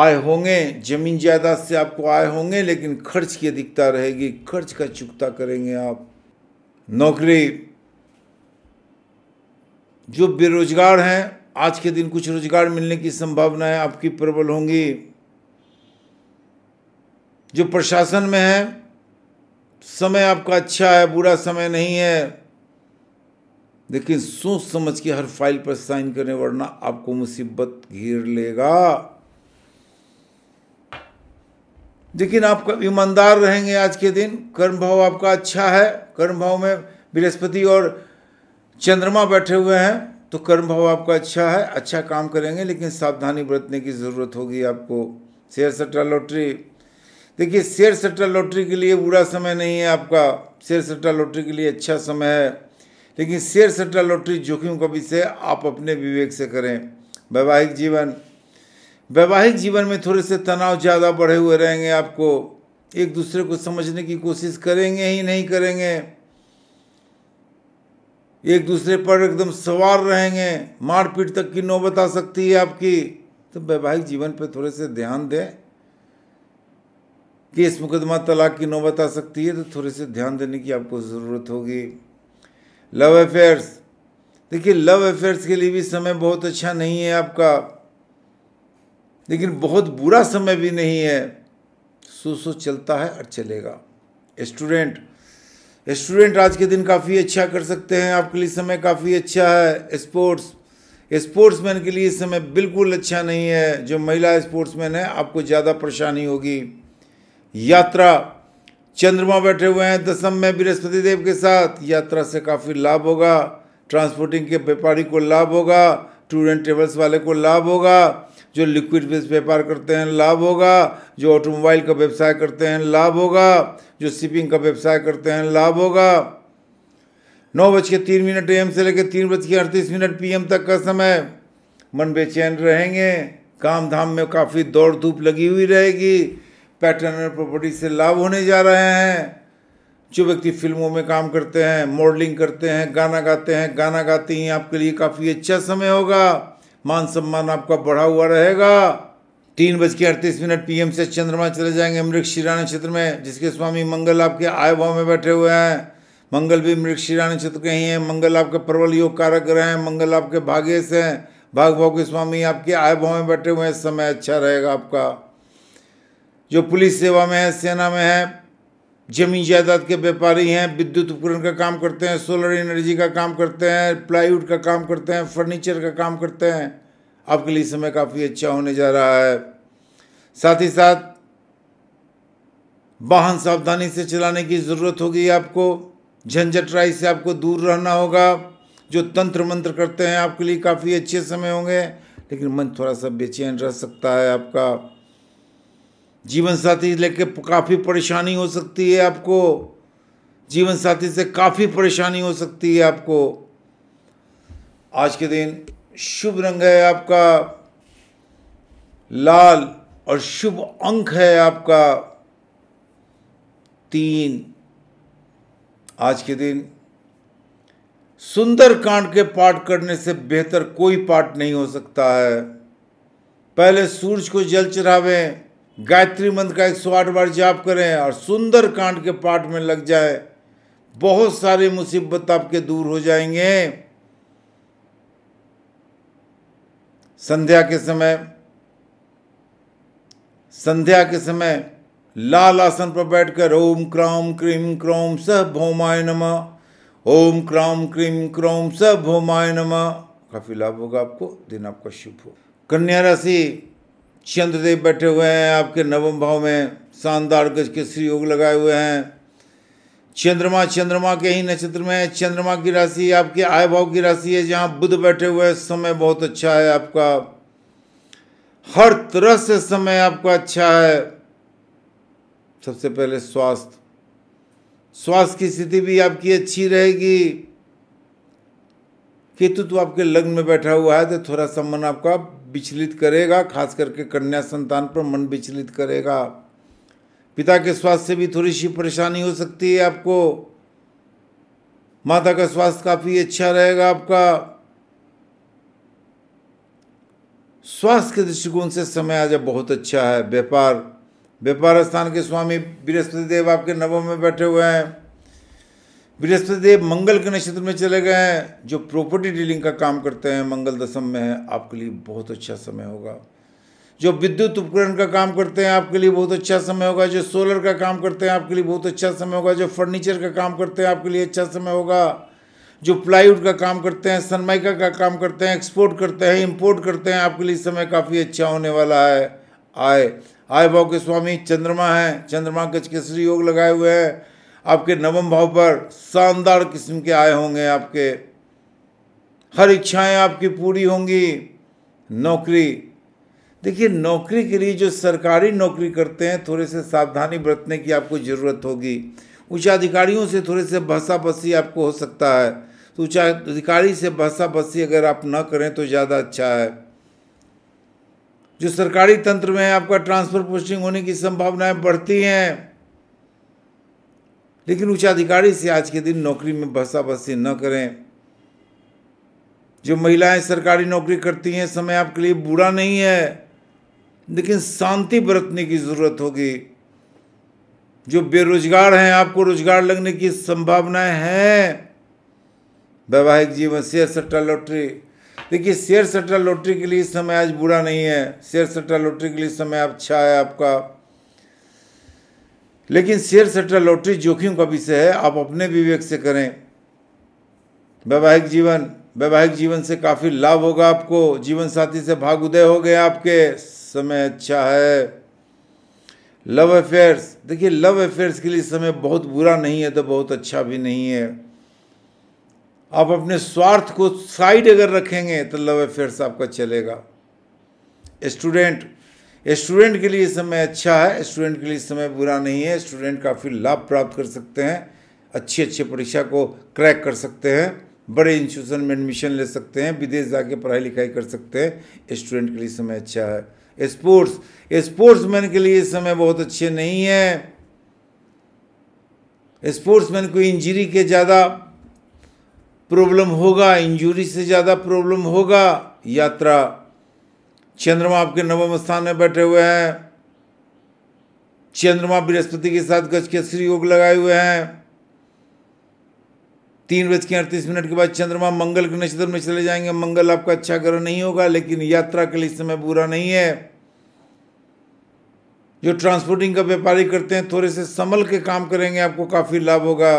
आय होंगे जमीन जायदाद से आपको आय होंगे लेकिन खर्च की अधिकता रहेगी खर्च का चुकता करेंगे आप नौकरी जो बेरोजगार हैं आज के दिन कुछ रोजगार मिलने की संभावनाएं आपकी प्रबल होंगी जो प्रशासन में है समय आपका अच्छा है बुरा समय नहीं है लेकिन सोच समझ के हर फाइल पर साइन करने वरना आपको मुसीबत घेर लेगा लेकिन आप ईमानदार रहेंगे आज के दिन कर्म भाव आपका अच्छा है कर्म भाव में बृहस्पति और चंद्रमा बैठे हुए हैं तो कर्म भाव आपका अच्छा है अच्छा काम करेंगे लेकिन सावधानी बरतने की ज़रूरत होगी आपको शेयर सट्टा लॉटरी देखिए शेयर सट्टा लॉटरी के लिए बुरा समय नहीं है आपका शेयर सट्टा लॉटरी के लिए अच्छा समय है लेकिन शेयर सट्टा लॉटरी जोखिम का विषय आप अपने विवेक से करें वैवाहिक जीवन वैवाहिक जीवन में थोड़े से तनाव ज़्यादा बढ़े हुए रहेंगे आपको एक दूसरे को समझने की कोशिश करेंगे ही नहीं करेंगे एक दूसरे पर एकदम सवार रहेंगे मारपीट तक की नौबत आ सकती है आपकी तो वैवाहिक जीवन पर थोड़े से ध्यान दें केस मुकदमा तलाक की नौबत आ सकती है तो थोड़े से ध्यान देने की आपको ज़रूरत होगी लव अफेयर्स देखिए लव अफेयर्स के लिए भी समय बहुत अच्छा नहीं है आपका लेकिन बहुत बुरा समय भी नहीं है सो सो चलता है और चलेगा स्टूडेंट स्टूडेंट आज के दिन काफ़ी अच्छा कर सकते हैं आपके लिए समय काफ़ी अच्छा है स्पोर्ट्स स्पोर्ट्समैन के लिए समय बिल्कुल अच्छा नहीं है जो महिला स्पोर्ट्समैन है आपको ज़्यादा परेशानी होगी यात्रा चंद्रमा बैठे हुए हैं दसम में बृहस्पति देव के साथ यात्रा से काफ़ी लाभ होगा ट्रांसपोर्टिंग के व्यापारी को लाभ होगा टूर एंड ट्रेवल्स वाले को लाभ होगा जो लिक्विड बेस व्यापार करते हैं लाभ होगा जो ऑटोमोबाइल का व्यवसाय करते हैं लाभ होगा जो शिपिंग का व्यवसाय करते हैं लाभ होगा नौ बज के तीन मिनट एम से लेकर तीन बज के अड़तीस मिनट पीएम तक का समय मन बेचैन रहेंगे काम धाम में काफ़ी दौड़ धूप लगी हुई रहेगी और प्रॉपर्टी से लाभ होने जा रहे हैं जो व्यक्ति फिल्मों में काम करते हैं मॉडलिंग करते हैं गाना गाते हैं गाना गाते हैं आपके लिए काफ़ी अच्छा समय होगा मान सम्मान आपका बढ़ा हुआ रहेगा तीन बज के अड़तीस मिनट पीएम से चंद्रमा चले जाएंगे मृग शिराण क्षेत्र में जिसके स्वामी मंगल आपके आय भाव में बैठे हुए हैं मंगल भी मृग शिराण क्षेत्र के ही हैं मंगल आपके प्रबल योग कारक रहे हैं मंगल आपके भाग्य से हैं भाग भाव के स्वामी आपके आय भाव में बैठे हुए हैं समय अच्छा रहेगा आपका जो पुलिस सेवा में है सेना में है जमीन जायदाद के व्यापारी हैं विद्युत उपकरण का काम करते हैं सोलर एनर्जी का काम करते हैं प्लाईवुड का काम करते हैं फर्नीचर का काम करते हैं आपके लिए समय काफ़ी अच्छा होने जा रहा है साथ ही साथ वाहन सावधानी से चलाने की ज़रूरत होगी आपको झंझट राई से आपको दूर रहना होगा जो तंत्र मंत्र करते हैं आपके लिए काफ़ी अच्छे समय होंगे लेकिन मन थोड़ा सा बेचैन रह सकता है आपका जीवन साथी लेके काफ़ी परेशानी हो सकती है आपको जीवन साथी से काफ़ी परेशानी हो सकती है आपको आज के दिन शुभ रंग है आपका लाल और शुभ अंक है आपका तीन आज के दिन सुंदर कांड के पाठ करने से बेहतर कोई पाठ नहीं हो सकता है पहले सूरज को जल चढ़ावें गायत्री मंत्र का आठ बार जाप करें और सुंदर कांड के पाठ में लग जाए बहुत सारे मुसीबत आपके दूर हो जाएंगे संध्या के समय संध्या के समय लाल आसन पर बैठकर ओम क्राम क्रीम क्रोम स भौमाय नम ओम क्राम क्रीम क्रोम स भौमाय नम काफी लाभ होगा आपको दिन आपका शुभ हो कन्या राशि चंद्रदेव बैठे हुए हैं आपके नवम भाव में शानदार गज के श्री योग लगाए हुए हैं चंद्रमा चंद्रमा के ही नक्षत्र में चंद्रमा की राशि आपके आय भाव की राशि है जहाँ बुध बैठे हुए हैं समय बहुत अच्छा है आपका हर तरह से समय आपका अच्छा है सबसे पहले स्वास्थ्य स्वास्थ्य की स्थिति भी आपकी अच्छी रहेगी केतु तो आपके लग्न में बैठा हुआ है तो थोड़ा सा मन आपका विचलित करेगा खास करके कन्या संतान पर मन विचलित करेगा पिता के स्वास्थ्य से भी थोड़ी सी परेशानी हो सकती है आपको माता का स्वास्थ्य काफ़ी अच्छा रहेगा आपका स्वास्थ्य के दृष्टिकोण से समय आज बहुत अच्छा है व्यापार व्यापार स्थान के स्वामी बृहस्पति देव आपके नवों में बैठे हुए हैं बृहस्पति देव मंगल के नक्षत्र में चले गए हैं जो प्रॉपर्टी डीलिंग का काम करते हैं मंगल दशम में है आपके लिए बहुत अच्छा समय होगा जो विद्युत उपकरण का काम करते हैं आपके लिए बहुत अच्छा समय होगा जो सोलर का काम करते हैं आपके लिए बहुत अच्छा समय होगा जो फर्नीचर का काम करते हैं आपके लिए अच्छा समय होगा जो प्लाईवुड का काम करते हैं सनमाइका का काम करते हैं एक्सपोर्ट करते हैं इम्पोर्ट करते हैं आपके लिए समय काफ़ी अच्छा होने वाला है आय आय भाव के स्वामी चंद्रमा हैं चंद्रमा गज केसरी योग लगाए हुए हैं आपके नवम भाव पर शानदार किस्म के आए होंगे आपके हर इच्छाएं आपकी पूरी होंगी नौकरी देखिए नौकरी के लिए जो सरकारी नौकरी करते हैं थोड़े से सावधानी बरतने की आपको ज़रूरत होगी अधिकारियों से थोड़े से भसा बसी आपको हो सकता है तो अधिकारी से भसा बसी अगर आप ना करें तो ज़्यादा अच्छा है जो सरकारी तंत्र में आपका ट्रांसफ़र पोस्टिंग होने की संभावनाएं बढ़ती हैं लेकिन उच्चाधिकारी से आज के दिन नौकरी में बसा बसी न करें जो महिलाएं सरकारी नौकरी करती हैं समय आपके लिए बुरा नहीं है लेकिन शांति बरतने की ज़रूरत होगी जो बेरोजगार हैं आपको रोजगार लगने की संभावनाएं हैं वैवाहिक जीवन शेयर सट्टा लॉटरी देखिए शेयर सट्टा लॉटरी के लिए समय आज बुरा नहीं है शेयर सट्टा लॉटरी के लिए समय अच्छा है आपका लेकिन शेयर सट्टा लॉटरी जोखिम का विषय है आप अपने विवेक से करें वैवाहिक जीवन वैवाहिक जीवन से काफ़ी लाभ होगा आपको जीवन साथी से भाग उदय हो गए आपके समय अच्छा है लव अफेयर्स देखिए लव अफेयर्स के लिए समय बहुत बुरा नहीं है तो बहुत अच्छा भी नहीं है आप अपने स्वार्थ को साइड अगर रखेंगे तो लव अफेयर्स आपका चलेगा स्टूडेंट स्टूडेंट के लिए समय अच्छा है स्टूडेंट के लिए समय बुरा नहीं है स्टूडेंट काफ़ी लाभ प्राप्त कर सकते हैं अच्छी अच्छी परीक्षा को क्रैक कर सकते हैं बड़े इंस्टीट्यूशन में एडमिशन ले सकते हैं विदेश जाके पढ़ाई लिखाई कर सकते हैं स्टूडेंट के लिए समय अच्छा है स्पोर्ट्स स्पोर्ट्स मैन के लिए समय बहुत अच्छे नहीं है स्पोर्ट्स मैन को इंजरी के ज़्यादा प्रॉब्लम होगा इंजरी से ज़्यादा प्रॉब्लम होगा यात्रा चंद्रमा आपके नवम स्थान में बैठे हुए हैं चंद्रमा बृहस्पति के साथ गज के श्री योग लगाए हुए हैं तीन बज के अड़तीस मिनट के बाद चंद्रमा मंगल के नक्षत्र में चले जाएंगे मंगल आपका अच्छा ग्रह नहीं होगा लेकिन यात्रा के लिए इस समय बुरा नहीं है जो ट्रांसपोर्टिंग का व्यापारी करते हैं थोड़े से संभल के काम करेंगे आपको काफ़ी लाभ होगा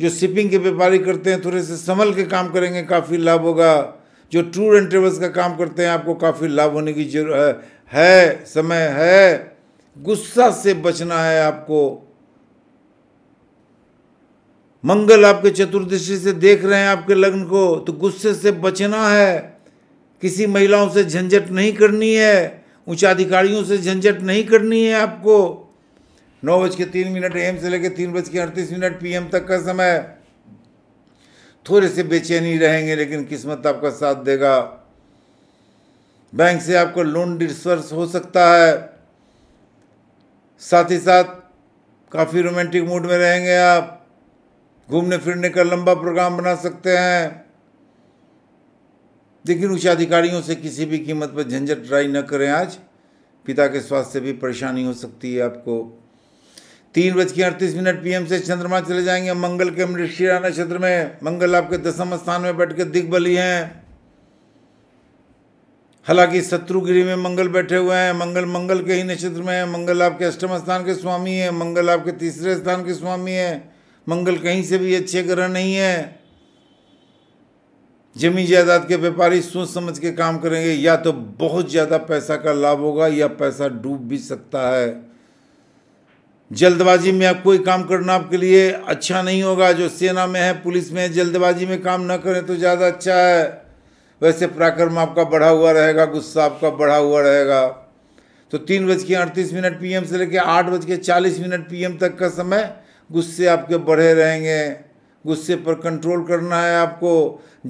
जो शिपिंग के व्यापारी करते हैं थोड़े से संभल के काम करेंगे काफ़ी लाभ होगा जो टूर एंड ट्रेवल्स का काम करते हैं आपको काफ़ी लाभ होने की जरूरत है समय है गुस्सा से बचना है आपको मंगल आपके चतुर्दशी से देख रहे हैं आपके लग्न को तो गुस्से से बचना है किसी महिलाओं से झंझट नहीं करनी है अधिकारियों से झंझट नहीं करनी है आपको नौ बज के तीन मिनट एम से लेकर तीन बज के अड़तीस मिनट पीएम तक का समय थोड़े से बेचैनी रहेंगे लेकिन किस्मत आपका साथ देगा बैंक से आपका लोन डिस्पर्स हो सकता है साथ ही साथ काफ़ी रोमांटिक मूड में रहेंगे आप घूमने फिरने का लंबा प्रोग्राम बना सकते हैं लेकिन उच्च अधिकारियों से किसी भी कीमत पर झंझट ट्राई न करें आज पिता के स्वास्थ्य से भी परेशानी हो सकती है आपको तीन बज के अड़तीस मिनट पीएम से चंद्रमा चले जाएंगे मंगल के मृषिरा नक्षत्र में मंगल आपके दसम स्थान में बैठ के दिग्बली हैं हालांकि शत्रुगिरी में मंगल बैठे हुए हैं मंगल मंगल के ही नक्षत्र में है मंगल आपके अष्टम स्थान के स्वामी है मंगल आपके तीसरे स्थान के स्वामी है मंगल कहीं से भी अच्छे ग्रह नहीं है जमी जायदाद के व्यापारी सोच समझ के काम करेंगे या तो बहुत ज़्यादा पैसा का लाभ होगा या पैसा डूब भी सकता है जल्दबाजी में आप कोई काम करना आपके लिए अच्छा नहीं होगा जो सेना में है पुलिस में है जल्दबाजी में काम न करें तो ज़्यादा अच्छा है वैसे पराक्रम आपका बढ़ा हुआ रहेगा गुस्सा आपका बढ़ा हुआ रहेगा तो तीन बज के अड़तीस मिनट पी से लेकर आठ बज के चालीस मिनट पी तक का समय गुस्से आपके बढ़े रहेंगे गुस्से पर कंट्रोल करना है आपको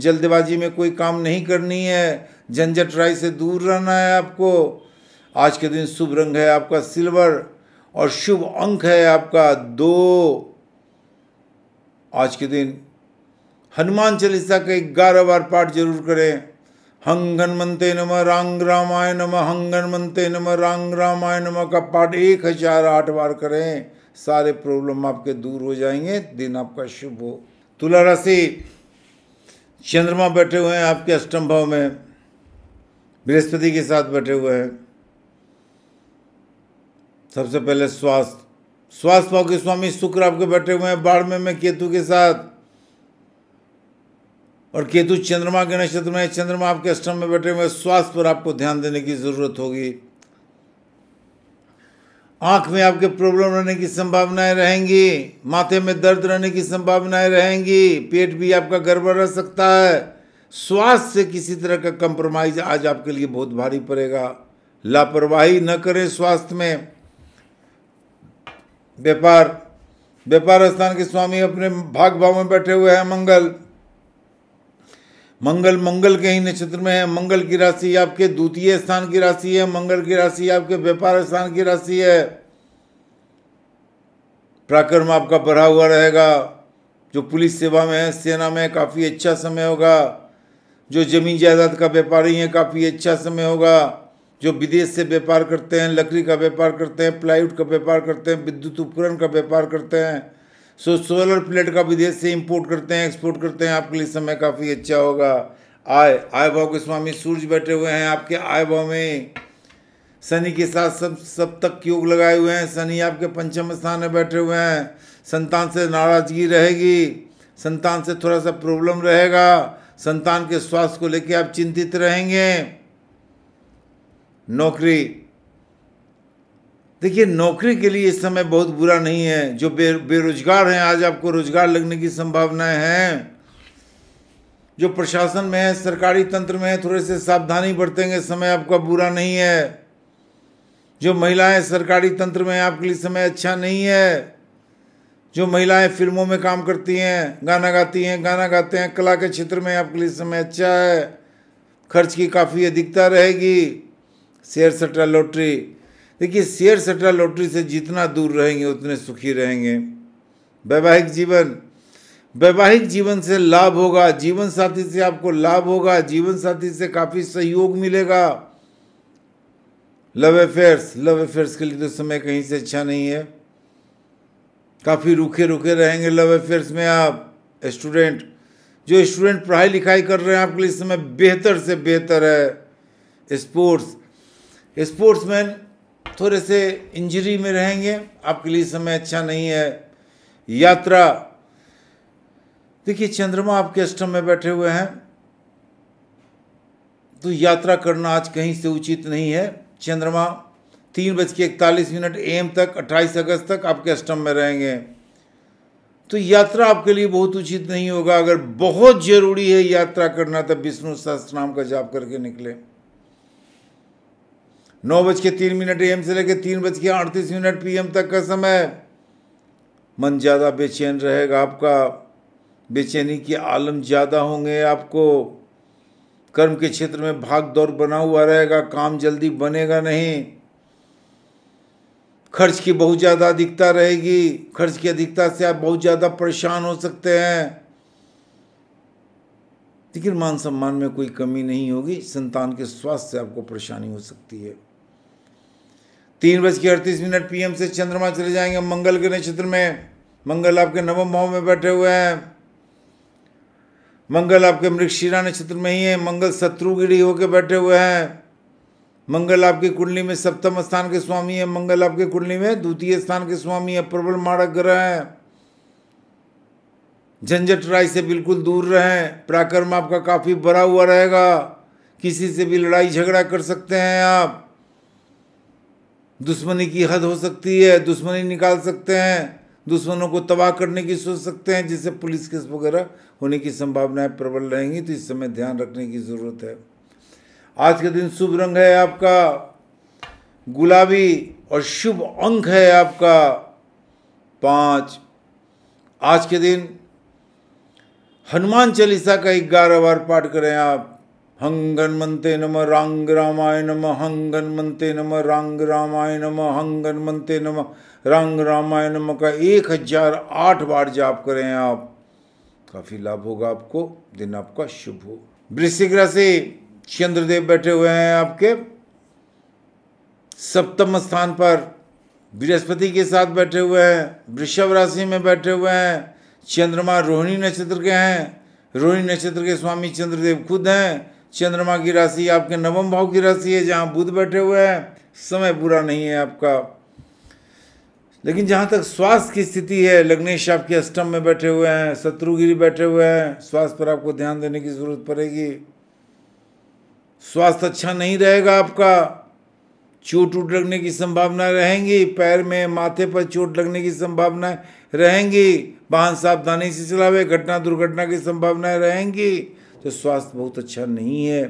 जल्दबाजी में कोई काम नहीं करनी है झंझट राय से दूर रहना है आपको आज के दिन शुभ रंग है आपका सिल्वर और शुभ अंक है आपका दो आज के दिन हनुमान चालीसा का ग्यारह बार पाठ जरूर करें हंग हनुमते नम रांग रामाय नम हंग हनुमते नम रांग रामाय नम का पाठ एक हजार आठ बार करें सारे प्रॉब्लम आपके दूर हो जाएंगे दिन आपका शुभ हो तुला राशि चंद्रमा बैठे हुए हैं आपके अष्टम भाव में बृहस्पति के साथ बैठे हुए हैं सबसे पहले स्वास्थ्य स्वास्थ्य भाव के स्वामी शुक्र आपके बैठे हुए हैं बाढ़ में मैं केतु के साथ और केतु चंद्रमा के नक्षत्र में चंद्रमा आपके अष्टम में बैठे हुए स्वास्थ्य पर आपको ध्यान देने की जरूरत होगी आंख में आपके प्रॉब्लम रहने की संभावनाएं रहेंगी माथे में दर्द रहने की संभावनाएं रहेंगी पेट भी आपका गड़बड़ रह सकता है स्वास्थ्य से किसी तरह का कंप्रोमाइज आज आपके लिए बहुत भारी पड़ेगा लापरवाही न करें स्वास्थ्य में व्यापार व्यापार स्थान के स्वामी अपने भाग भाव में बैठे हुए हैं मंगल मंगल मंगल के ही नक्षत्र में है मंगल की राशि आपके द्वितीय स्थान की राशि है मंगल की राशि आपके व्यापार स्थान की राशि है पराक्रम आपका बढ़ा हुआ रहेगा जो पुलिस सेवा में है सेना में काफ़ी अच्छा समय होगा जो जमीन जायदाद का व्यापारी है काफ़ी अच्छा समय होगा जो विदेश से व्यापार करते हैं लकड़ी का व्यापार करते हैं प्लाईवुड का व्यापार करते हैं विद्युत उपकरण का व्यापार करते हैं सो सोलर प्लेट का विदेश से इंपोर्ट करते हैं एक्सपोर्ट करते हैं आपके लिए समय काफ़ी अच्छा होगा आय आय भाव के स्वामी सूर्य बैठे हुए हैं आपके आय भाव में शनि के साथ सब सब तक योग लगाए हुए हैं शनि आपके पंचम स्थान में बैठे हुए हैं संतान से नाराजगी रहेगी संतान से थोड़ा सा प्रॉब्लम रहेगा संतान के स्वास्थ्य को लेकर आप चिंतित रहेंगे नौकरी देखिए नौकरी के लिए इस समय बहुत बुरा नहीं है जो बे बेरोजगार हैं आज आपको रोजगार लगने की संभावनाएं हैं जो प्रशासन में है सरकारी तंत्र में है थोड़े से सावधानी बरतेंगे समय आपका बुरा नहीं है जो महिलाएं सरकारी तंत्र में हैं आपके लिए समय अच्छा नहीं है जो महिलाएं फिल्मों में काम करती हैं गाना गाती हैं गाना गाते हैं कला के क्षेत्र में आपके लिए समय अच्छा है खर्च की काफ़ी अधिकता रहेगी शेयर सट्टा लॉटरी देखिए शेयर सट्टा लॉटरी से जितना दूर रहेंगे उतने सुखी रहेंगे वैवाहिक जीवन वैवाहिक जीवन से लाभ होगा जीवन साथी से आपको लाभ होगा जीवन साथी से काफ़ी सहयोग मिलेगा लव अफेयर्स लव अफेयर्स के लिए तो समय कहीं से अच्छा नहीं है काफ़ी रूखे रूखे रहेंगे लव अफेयर्स में आप स्टूडेंट जो स्टूडेंट पढ़ाई लिखाई कर रहे हैं आपके लिए इस समय बेहतर से बेहतर है स्पोर्ट्स स्पोर्ट्समैन थोड़े से इंजरी में रहेंगे आपके लिए समय अच्छा नहीं है यात्रा देखिए चंद्रमा आपके अष्टम में बैठे हुए हैं तो यात्रा करना आज कहीं से उचित नहीं है चंद्रमा तीन बज के इकतालीस मिनट एम तक अट्ठाईस अगस्त तक आपके अष्टम में रहेंगे तो यात्रा आपके लिए बहुत उचित नहीं होगा अगर बहुत जरूरी है यात्रा करना तब विष्णु सहस्त्र नाम का जाप करके निकले नौ बज के तीन मिनट एम से लेकर तीन बज के अड़तीस मिनट पीएम तक का समय मन ज़्यादा बेचैन रहेगा आपका बेचैनी के आलम ज़्यादा होंगे आपको कर्म के क्षेत्र में भाग दौड़ बना हुआ रहेगा काम जल्दी बनेगा नहीं खर्च की बहुत ज़्यादा अधिकता रहेगी खर्च की अधिकता से आप बहुत ज़्यादा परेशान हो सकते हैं लेकिन मान सम्मान में कोई कमी नहीं होगी संतान के स्वास्थ्य से आपको परेशानी हो सकती है तीन बज के अड़तीस मिनट पीएम से चंद्रमा चले जाएंगे मंगल के नक्षत्र में मंगल आपके नवम भाव में बैठे हुए हैं मंगल आपके मृक्षीरा नक्षत्र में ही है मंगल शत्रुगिरी होकर बैठे हुए हैं मंगल आपकी कुंडली में सप्तम स्थान के स्वामी है मंगल आपके कुंडली में द्वितीय स्थान के स्वामी है प्रबल मारक ग्रह है झंझट राय से बिल्कुल दूर रहें पराक्रम आपका काफ़ी भरा हुआ रहेगा किसी से भी लड़ाई झगड़ा कर सकते हैं आप दुश्मनी की हद हो सकती है दुश्मनी निकाल सकते हैं दुश्मनों को तबाह करने की सोच सकते हैं जिससे पुलिस केस वगैरह होने की संभावनाएं प्रबल रहेंगी तो इस समय ध्यान रखने की ज़रूरत है आज के दिन शुभ रंग है आपका गुलाबी और शुभ अंक है आपका पाँच आज के दिन हनुमान चालीसा का ग्यारह बार पाठ करें आप हंगन्मन्ते नम रांग रामाय नम हंगन्मन्ते नम रांग रामाय नम हंगन्मन्ते नम रांग रामाय नम का एक हजार आठ बार जाप करें आप काफी लाभ होगा आपको दिन आपका शुभ हो वृश्चिक राशि चंद्रदेव बैठे हुए हैं आपके सप्तम स्थान पर बृहस्पति के साथ बैठे हुए हैं वृषभ राशि में बैठे हुए हैं चंद्रमा रोहिणी नक्षत्र के हैं रोहिणी नक्षत्र के स्वामी चंद्रदेव खुद हैं चंद्रमा की राशि आपके नवम भाव की राशि है जहाँ बुध बैठे हुए हैं समय पूरा नहीं है आपका लेकिन जहाँ तक स्वास्थ्य की स्थिति है लग्नेश आपके अष्टम में बैठे हुए हैं शत्रुगिरी बैठे हुए हैं स्वास्थ्य पर आपको ध्यान देने की जरूरत पड़ेगी स्वास्थ्य अच्छा नहीं रहेगा आपका चोट टूट लगने की संभावना रहेंगी पैर में माथे पर चोट लगने की संभावनाएं रहेंगी वाहन सावधानी से चलावे घटना दुर्घटना की संभावनाएं रहेंगी तो स्वास्थ्य बहुत अच्छा नहीं है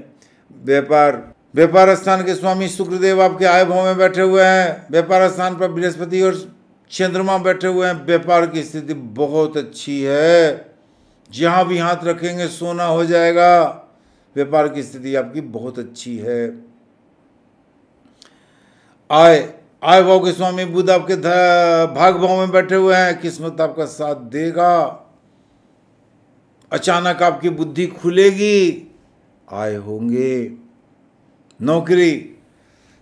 व्यापार व्यापार स्थान के स्वामी शुक्रदेव आपके आय भाव में बैठे हुए हैं व्यापार स्थान पर बृहस्पति और चंद्रमा बैठे हुए हैं व्यापार की स्थिति बहुत अच्छी है जहाँ भी हाथ रखेंगे सोना हो जाएगा व्यापार की स्थिति आपकी बहुत अच्छी है आय आय भाव के स्वामी बुद्ध आपके भाग भाव में बैठे हुए हैं किस्मत आपका साथ देगा अचानक आपकी बुद्धि खुलेगी आए होंगे नौकरी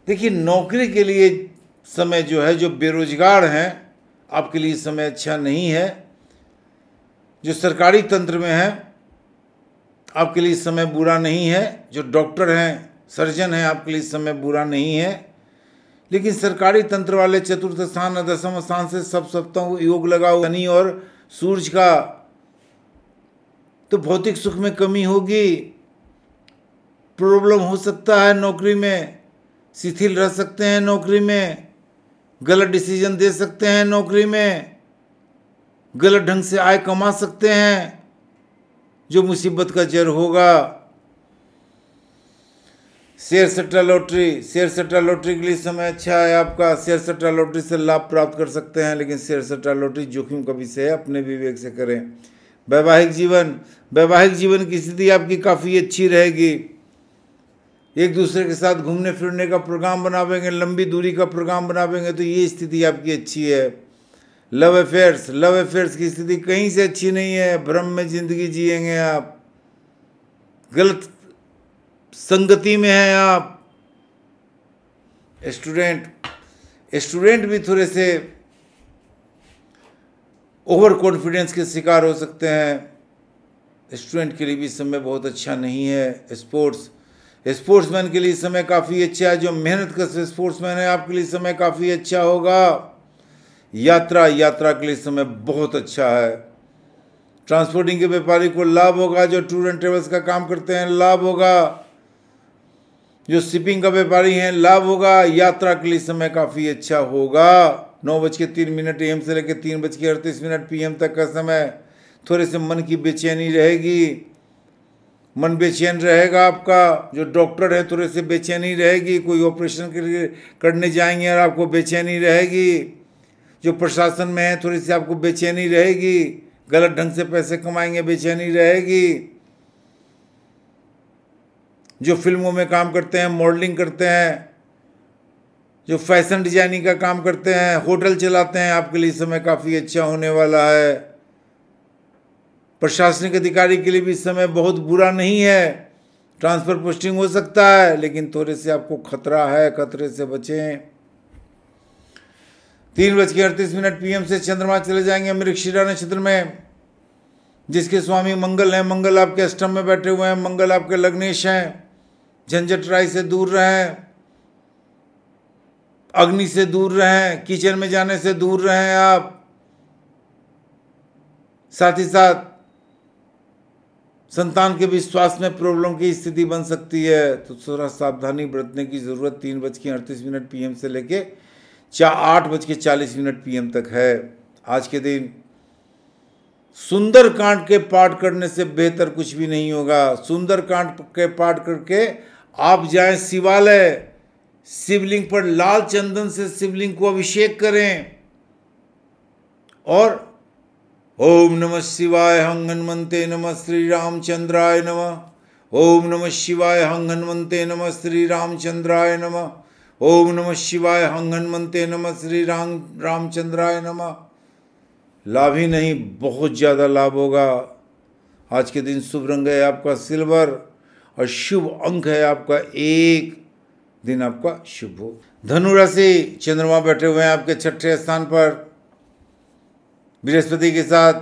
देखिए नौकरी के लिए समय जो है जो बेरोजगार हैं आपके लिए समय अच्छा नहीं है जो सरकारी तंत्र में हैं आपके लिए समय बुरा नहीं है जो डॉक्टर हैं सर्जन हैं आपके लिए समय बुरा नहीं है लेकिन सरकारी तंत्र वाले चतुर्थ स्थान और दसम स्थान से सब सप्ताह योग लगा हुआ और सूर्य का तो भौतिक सुख में कमी होगी प्रॉब्लम हो सकता है नौकरी में शिथिल रह सकते हैं नौकरी में गलत डिसीजन दे सकते हैं नौकरी में गलत ढंग से आय कमा सकते हैं जो मुसीबत का जर होगा शेयर सट्टा लॉटरी शेयर सट्टा लॉटरी के लिए समय अच्छा है आपका शेयर सट्टा लॉटरी से लाभ प्राप्त कर सकते हैं लेकिन शेयर सट्टा लॉटरी जोखिम का विषय है अपने विवेक से करें वैवाहिक जीवन वैवाहिक जीवन की स्थिति आपकी काफ़ी अच्छी रहेगी एक दूसरे के साथ घूमने फिरने का प्रोग्राम बनावेंगे लंबी दूरी का प्रोग्राम बनावेंगे तो ये स्थिति आपकी अच्छी है लव अफेयर्स लव अफेयर्स की स्थिति कहीं से अच्छी नहीं है भ्रम में जिंदगी जिएंगे आप गलत संगति में हैं आप स्टूडेंट स्टूडेंट भी थोड़े से ओवर कॉन्फिडेंस के शिकार हो सकते हैं स्टूडेंट के लिए भी समय बहुत अच्छा नहीं है स्पोर्ट्स स्पोर्ट्समैन के लिए समय काफ़ी अच्छा है जो मेहनत कर स्पोर्ट्समैन है आपके लिए समय काफ़ी अच्छा होगा यात्रा यात्रा के लिए समय बहुत अच्छा है ट्रांसपोर्टिंग के व्यापारी को लाभ होगा जो टूर एंड ट्रेवल्स का काम करते हैं लाभ होगा जो शिपिंग का व्यापारी हैं लाभ होगा यात्रा के लिए समय काफ़ी अच्छा होगा नौ बज के तीन मिनट एम से लेकर तीन बज के अड़तीस मिनट पीएम तक का समय थोड़े से मन की बेचैनी रहेगी मन बेचैन रहेगा आपका जो डॉक्टर है थोड़े से बेचैनी रहेगी कोई ऑपरेशन के लिए करने जाएंगे और आपको बेचैनी रहेगी जो प्रशासन में है थोड़ी सी आपको बेचैनी रहेगी गलत ढंग से पैसे कमाएंगे बेचैनी रहेगी जो फिल्मों में काम करते हैं मॉडलिंग करते हैं जो फैशन डिजाइनिंग का काम करते हैं होटल चलाते हैं आपके लिए समय काफ़ी अच्छा होने वाला है प्रशासनिक अधिकारी के लिए भी समय बहुत बुरा नहीं है ट्रांसफ़र पोस्टिंग हो सकता है लेकिन थोड़े से आपको खतरा है खतरे से बचें तीन बज के अड़तीस मिनट पीएम से चंद्रमा चले जाएंगे मृक्षिरा नक्षत्र में जिसके स्वामी मंगल हैं मंगल आपके अष्टम में बैठे हुए हैं मंगल आपके लग्नेश हैं झंझट राय से दूर रहें अग्नि से दूर रहें किचन में जाने से दूर रहें आप साथ ही साथ संतान के विश्वास में प्रॉब्लम की स्थिति बन सकती है तो थोड़ा सावधानी बरतने की ज़रूरत तीन बज के अड़तीस मिनट पीएम से लेके चार आठ बज के चालीस मिनट पीएम तक है आज के दिन सुंदर कांड के पाठ करने से बेहतर कुछ भी नहीं होगा सुंदर कांड के पाठ करके आप जाएं शिवालय शिवलिंग पर लाल चंदन से शिवलिंग को अभिषेक करें और ओम नमः शिवाय हंग हनुमते नमः श्री रामचंद्राय नमः ओम नमः शिवाय हंग हनुमते नमः श्री रामचंद्राय नमः ओम नमः शिवाय हंग हनुमते नमः श्री राम रामचंद्राय नमः लाभ ही नहीं बहुत ज़्यादा लाभ होगा आज के दिन शुभ रंग है आपका सिल्वर और शुभ अंक है आपका एक दिन आपका शुभ हो धनु राशि चंद्रमा बैठे हुए हैं आपके छठे स्थान पर बृहस्पति के साथ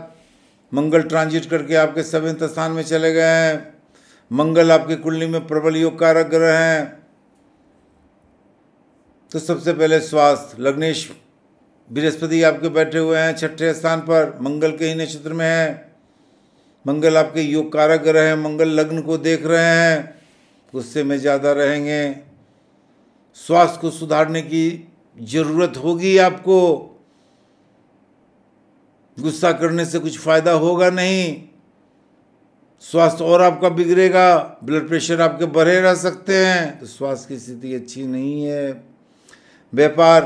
मंगल ट्रांजिट करके आपके सेवेंथ स्थान में चले गए हैं मंगल आपके कुंडली में प्रबल योग कारक ग्रह हैं तो सबसे पहले स्वास्थ्य लग्नेश बृहस्पति आपके बैठे हुए हैं छठे स्थान पर मंगल के ही नक्षत्र में है मंगल आपके योग कारक ग्रह हैं मंगल लग्न को देख रहे हैं गुस्से में ज़्यादा रहेंगे स्वास्थ्य को सुधारने की जरूरत होगी आपको गुस्सा करने से कुछ फायदा होगा नहीं स्वास्थ्य और आपका बिगड़ेगा ब्लड प्रेशर आपके बढ़े रह सकते हैं तो स्वास्थ्य की स्थिति अच्छी नहीं है व्यापार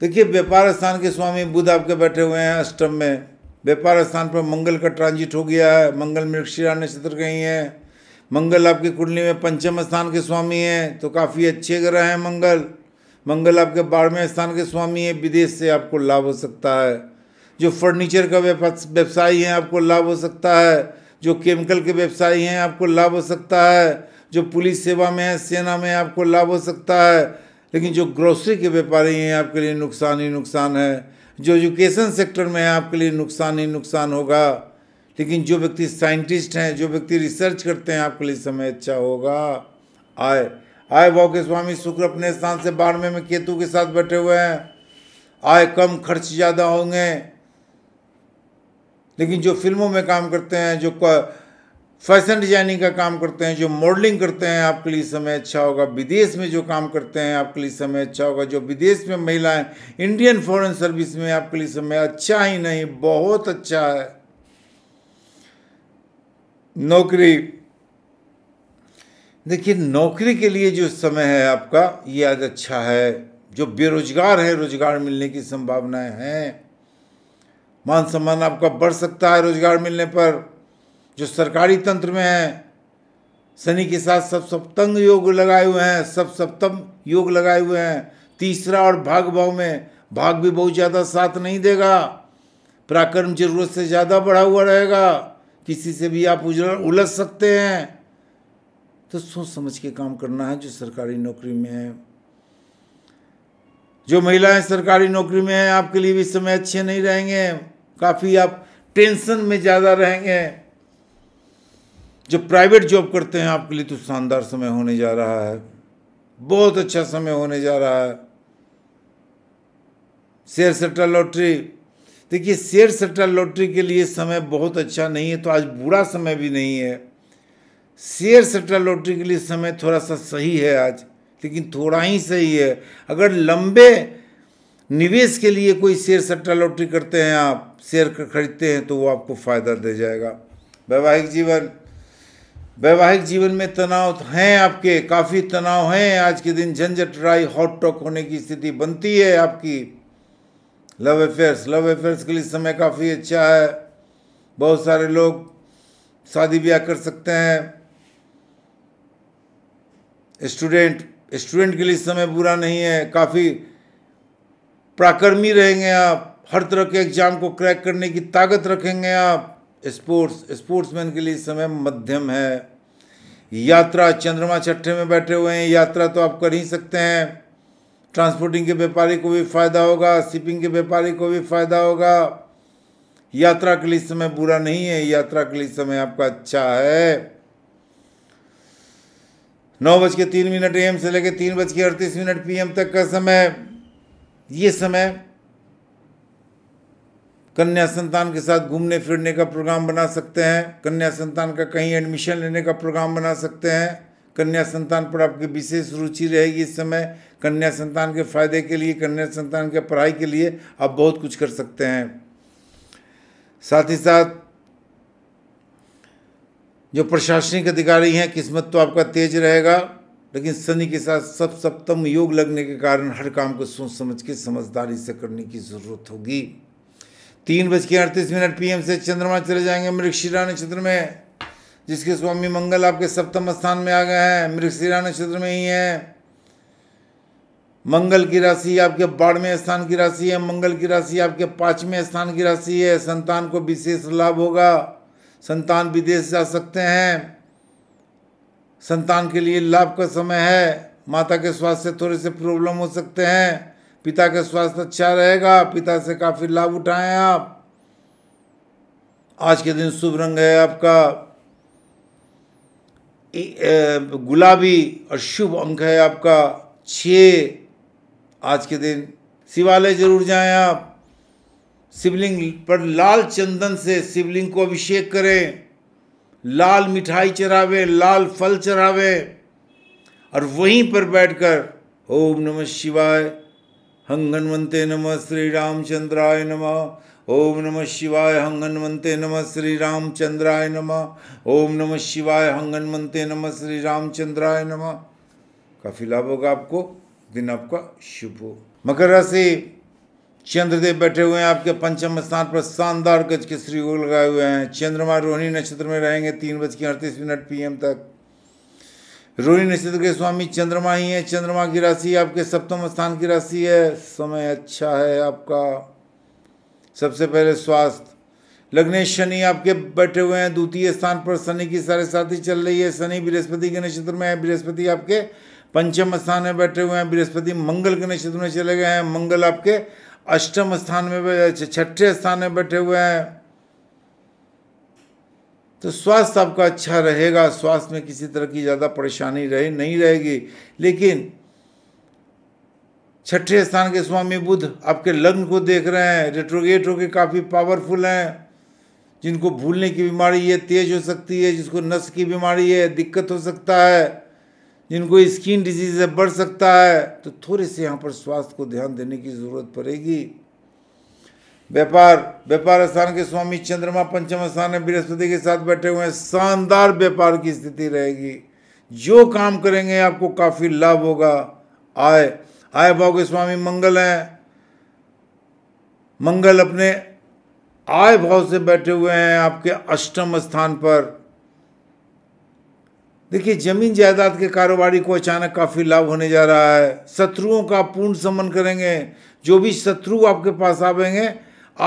देखिए व्यापार स्थान के स्वामी बुध आपके बैठे हुए हैं अष्टम में व्यापार स्थान पर मंगल का ट्रांजिट हो गया है मंगल मृक्षिरा नक्षत्र कहीं है मंगल आपकी कुंडली में पंचम स्थान के स्वामी हैं तो काफ़ी अच्छे ग्रह हैं मंगल मंगल आपके बारहवें स्थान के स्वामी है विदेश से आपको लाभ हो सकता है जो फर्नीचर का व्यवसायी हैं आपको लाभ हो सकता है जो केमिकल के व्यवसायी हैं आपको लाभ हो सकता है जो पुलिस सेवा में है सेना में आपको लाभ हो सकता है लेकिन जो ग्रोसरी के व्यापारी हैं आपके लिए नुकसान ही नुकसान है जो एजुकेशन सेक्टर में है आपके लिए नुकसान ही नुकसान होगा लेकिन जो व्यक्ति साइंटिस्ट हैं जो व्यक्ति रिसर्च करते हैं आपके लिए समय अच्छा होगा आय आय भाव के स्वामी शुक्र अपने स्थान से बारहवें में केतु के साथ बैठे हुए हैं आय कम खर्च ज़्यादा होंगे लेकिन जो फिल्मों में काम करते हैं जो फैशन डिजाइनिंग का काम करते हैं जो मॉडलिंग करते हैं आपके लिए समय अच्छा होगा विदेश में जो काम करते हैं आपके लिए समय अच्छा होगा जो विदेश में महिलाएं इंडियन फॉरेन सर्विस में आपके लिए समय अच्छा ही नहीं बहुत अच्छा है नौकरी देखिए नौकरी के लिए जो समय है आपका ये आज अच्छा है जो बेरोजगार है रोजगार मिलने की संभावनाएं हैं मान सम्मान आपका बढ़ सकता है रोजगार मिलने पर जो सरकारी तंत्र में है शनि के साथ सब सप्तंग योग लगाए हुए हैं सब सप्तम योग लगाए हुए हैं तीसरा और भाग भाव में भाग भी बहुत ज़्यादा साथ नहीं देगा पराक्रम जरूरत से ज़्यादा बढ़ा हुआ रहेगा किसी से भी आप उलझ सकते हैं तो सोच समझ के काम करना है जो सरकारी नौकरी में है जो महिलाएं सरकारी नौकरी में हैं आपके लिए भी समय अच्छे नहीं रहेंगे काफ़ी आप टेंशन में ज़्यादा रहेंगे जो प्राइवेट जॉब करते हैं आपके लिए तो शानदार समय होने जा रहा है बहुत अच्छा समय होने जा रहा है शेयर सट्टा लॉटरी देखिए शेयर सट्टा लॉटरी के लिए समय बहुत अच्छा नहीं है तो आज बुरा समय भी नहीं है शेयर सट्टा लॉटरी के लिए समय थोड़ा सा सही है आज लेकिन थोड़ा ही सही है अगर लंबे निवेश के लिए कोई शेयर सट्टा लॉटरी करते हैं आप शेयर खरीदते हैं तो वो आपको फ़ायदा दे जाएगा वैवाहिक जीवन वैवाहिक जीवन में तनाव हैं आपके काफ़ी तनाव हैं आज के दिन झंझट राई हॉट टॉक होने की स्थिति बनती है आपकी लव अफेयर्स लव अफेयर्स के लिए समय काफ़ी अच्छा है बहुत सारे लोग शादी ब्याह कर सकते हैं स्टूडेंट स्टूडेंट के लिए समय बुरा नहीं है काफ़ी प्राकर्मी रहेंगे आप हर तरह के एग्ज़ाम को क्रैक करने की ताकत रखेंगे आप स्पोर्ट्स स्पोर्ट्समैन के लिए समय मध्यम है यात्रा चंद्रमा छठे में बैठे हुए हैं यात्रा तो आप कर ही सकते हैं ट्रांसपोर्टिंग के व्यापारी को भी फायदा होगा शिपिंग के व्यापारी को भी फायदा होगा यात्रा के लिए समय बुरा नहीं है यात्रा के लिए समय आपका अच्छा है नौ बज के तीन मिनट एम से लेकर तीन बज के अड़तीस मिनट पीएम तक का समय ये समय कन्या संतान के साथ घूमने फिरने का प्रोग्राम बना सकते हैं कन्या संतान का कहीं एडमिशन लेने का प्रोग्राम बना सकते हैं कन्या संतान पर आपकी विशेष रुचि रहेगी इस समय कन्या संतान के फायदे के लिए कन्या संतान के पढ़ाई के लिए आप बहुत कुछ कर सकते हैं साथ ही साथ जो प्रशासनिक अधिकारी हैं किस्मत तो आपका तेज रहेगा लेकिन शनि के साथ सब सप्तम योग लगने के कारण हर काम को सोच समझ के समझदारी से करने की ज़रूरत होगी तीन बज के अड़तीस मिनट पीएम से चंद्रमा चले जाएंगे मृक्षिरा नक्षत्र में जिसके स्वामी मंगल आपके सप्तम स्थान में आ गए हैं मृगशिरा नक्षत्र में ही है मंगल की राशि आपके बारहवें स्थान की राशि है मंगल की राशि आपके पाँचवें स्थान की राशि है संतान को विशेष लाभ होगा संतान विदेश जा सकते हैं संतान के लिए लाभ का समय है माता के स्वास्थ्य से थोड़े से प्रॉब्लम हो सकते हैं पिता का स्वास्थ्य अच्छा रहेगा पिता से काफ़ी लाभ उठाएं आप आज के दिन शुभ रंग है आपका गुलाबी और शुभ अंक है आपका छ आज के दिन शिवालय जरूर जाएं आप शिवलिंग पर लाल चंदन से शिवलिंग को अभिषेक करें लाल मिठाई चढ़ावे लाल फल चढ़ावे और वहीं पर बैठकर ओम नमः शिवाय हंगनवंते नमः श्री रामचंद्राय नमः ओम नमः शिवाय हंगन हनुमते नम श्री रामचंद्राय नम ओम नमः शिवाय हंगन हनुमते नम श्री रामचंद्राय नम काफ़ी लाभ होगा आपको दिन आपका शुभ हो मकर राशि चंद्रदेव बैठे हुए हैं आपके पंचम स्थान पर शानदार गज के श्री गोल लगाए हुए हैं चंद्रमा रोहिणी नक्षत्र में रहेंगे तीन बज के अड़तीस मिनट पी तक रोहिणी नक्षत्र के स्वामी चंद्रमा ही है चंद्रमा की राशि आपके सप्तम स्थान की राशि है समय अच्छा है आपका सबसे पहले स्वास्थ्य लग्नेश शनि आपके बैठे हुए हैं द्वितीय स्थान पर शनि की सारे साथी चल रही है शनि बृहस्पति के नक्षत्र में है बृहस्पति आपके पंचम स्थान में बैठे हुए हैं बृहस्पति मंगल के नक्षत्र में चले गए हैं मंगल आपके अष्टम स्थान में अच्छा, छठे स्थान में बैठे हुए हैं तो स्वास्थ्य आपका अच्छा रहेगा स्वास्थ्य में किसी तरह की ज़्यादा परेशानी रहे नहीं रहेगी लेकिन छठे स्थान के स्वामी बुद्ध आपके लग्न को देख रहे हैं रेट्रोगेट होके काफ़ी पावरफुल हैं जिनको भूलने की बीमारी है तेज हो सकती है जिसको नस की बीमारी है दिक्कत हो सकता है जिनको स्किन डिजीज है बढ़ सकता है तो थोड़े से यहाँ पर स्वास्थ्य को ध्यान देने की ज़रूरत पड़ेगी व्यापार व्यापार स्थान के स्वामी चंद्रमा पंचम स्थान में बृहस्पति के साथ बैठे हुए हैं शानदार व्यापार की स्थिति रहेगी जो काम करेंगे आपको काफ़ी लाभ होगा आय आय भाव के स्वामी मंगल हैं मंगल अपने आय भाव से बैठे हुए हैं आपके अष्टम स्थान पर देखिए जमीन जायदाद के कारोबारी को अचानक काफ़ी लाभ होने जा रहा है शत्रुओं का पूर्ण समन करेंगे जो भी शत्रु आपके पास आवेंगे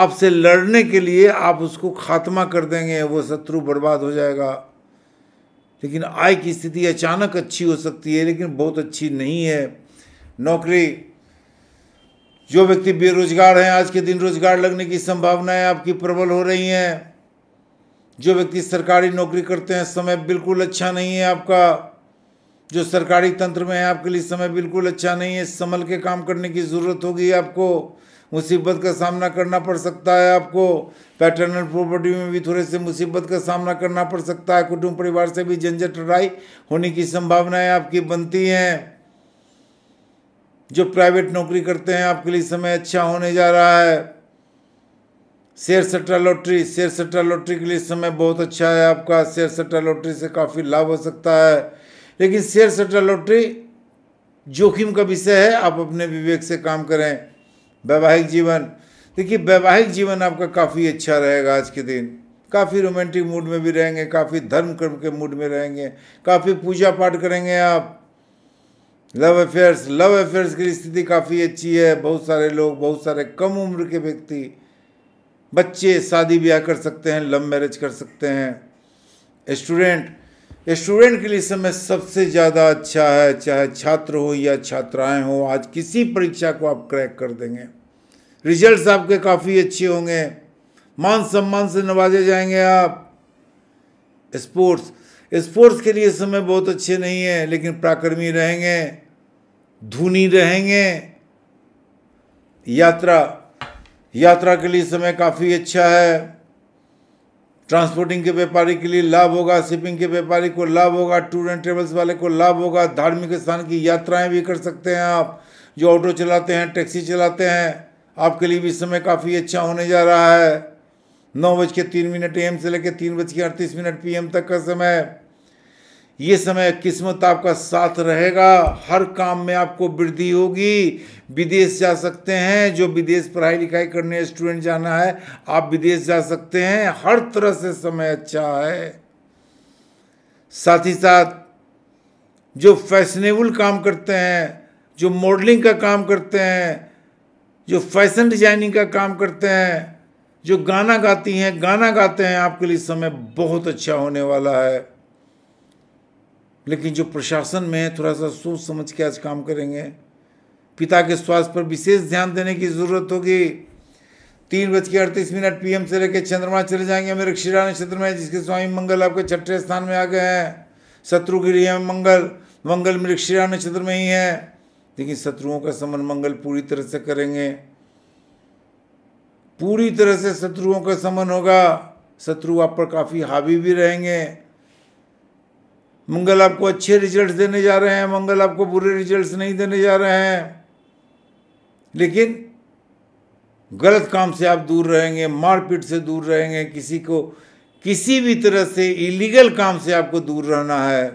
आपसे लड़ने के लिए आप उसको खात्मा कर देंगे वो शत्रु बर्बाद हो जाएगा लेकिन आय की स्थिति अचानक अच्छी हो सकती है लेकिन बहुत अच्छी नहीं है नौकरी जो व्यक्ति बेरोजगार हैं आज के दिन रोजगार लगने की संभावनाएं आपकी प्रबल हो रही हैं जो व्यक्ति सरकारी नौकरी करते हैं समय बिल्कुल अच्छा नहीं है आपका जो सरकारी तंत्र में है आपके लिए समय बिल्कुल अच्छा नहीं है संभल के काम करने की ज़रूरत होगी आपको मुसीबत का सामना करना पड़ सकता है आपको पैटर्नल प्रॉपर्टी में भी थोड़े से मुसीबत का सामना करना पड़ सकता है कुटुंब परिवार से भी झंझट लड़ाई होने की संभावनाएं आपकी बनती हैं जो प्राइवेट नौकरी करते हैं आपके लिए समय अच्छा होने जा रहा है शेयर सट्टा लॉटरी शेयर सट्टा लॉटरी के लिए समय बहुत अच्छा है आपका शेयर सट्टा लॉटरी से काफ़ी लाभ हो सकता है लेकिन शेयर सट्टा लॉटरी जोखिम का विषय है आप अपने विवेक से काम करें वैवाहिक जीवन देखिए वैवाहिक जीवन आपका काफ़ी अच्छा रहेगा आज के दिन काफ़ी रोमांटिक मूड में भी रहेंगे काफ़ी धर्म कर्म के मूड में रहेंगे काफ़ी पूजा पाठ करेंगे आप लव अफेयर्स लव अफेयर्स की स्थिति काफ़ी अच्छी है बहुत सारे लोग बहुत सारे कम उम्र के व्यक्ति बच्चे शादी ब्याह कर सकते हैं लव मैरिज कर सकते हैं स्टूडेंट स्टूडेंट के लिए समय सबसे ज़्यादा अच्छा है चाहे छात्र हो या छात्राएं हो आज किसी परीक्षा को आप क्रैक कर देंगे रिजल्ट्स आपके काफ़ी अच्छे होंगे मान सम्मान से नवाजे जाएंगे आप स्पोर्ट्स स्पोर्ट्स के लिए समय बहुत अच्छे नहीं है लेकिन प्राकर्मी रहेंगे धुनी रहेंगे यात्रा यात्रा के लिए समय काफ़ी अच्छा है ट्रांसपोर्टिंग के व्यापारी के लिए लाभ होगा शिपिंग के व्यापारी को लाभ होगा टूर एंड ट्रेवल्स वाले को लाभ होगा धार्मिक स्थान की यात्राएं भी कर सकते हैं आप जो ऑटो चलाते हैं टैक्सी चलाते हैं आपके लिए भी समय काफ़ी अच्छा होने जा रहा है नौ बज के तीन मिनट एम से लेकर तीन बज के अड़तीस मिनट पी तक का समय ये समय किस्मत आपका साथ रहेगा हर काम में आपको वृद्धि होगी विदेश जा सकते हैं जो विदेश पढ़ाई लिखाई करने स्टूडेंट जाना है आप विदेश जा सकते हैं हर तरह से समय अच्छा है साथ ही साथ जो फैशनेबल काम करते हैं जो मॉडलिंग का काम करते हैं जो फैशन डिजाइनिंग का काम करते हैं जो गाना गाती हैं गाना गाते हैं आपके लिए समय बहुत अच्छा होने वाला है लेकिन जो प्रशासन में है थोड़ा सा सोच समझ के आज काम करेंगे पिता के स्वास्थ्य पर विशेष ध्यान देने की ज़रूरत होगी तीन बज के अड़तीस मिनट पीएम से लेकर चंद्रमा चले जाएंगे मेरे क्षीरा नक्षत्र में जिसके स्वामी मंगल आपके छठे स्थान में आ गए हैं शत्रु गिरी है मंगल मंगल मेरे क्षीरा नक्षत्र में ही है लेकिन शत्रुओं का समन मंगल पूरी तरह से करेंगे पूरी तरह से शत्रुओं का समन होगा शत्रु आप पर काफ़ी हावी भी रहेंगे मंगल आपको अच्छे रिजल्ट्स देने जा रहे हैं मंगल आपको बुरे रिजल्ट्स नहीं देने जा रहे हैं लेकिन गलत काम से आप दूर रहेंगे मारपीट से दूर रहेंगे किसी को किसी भी तरह से इलीगल काम से आपको दूर रहना है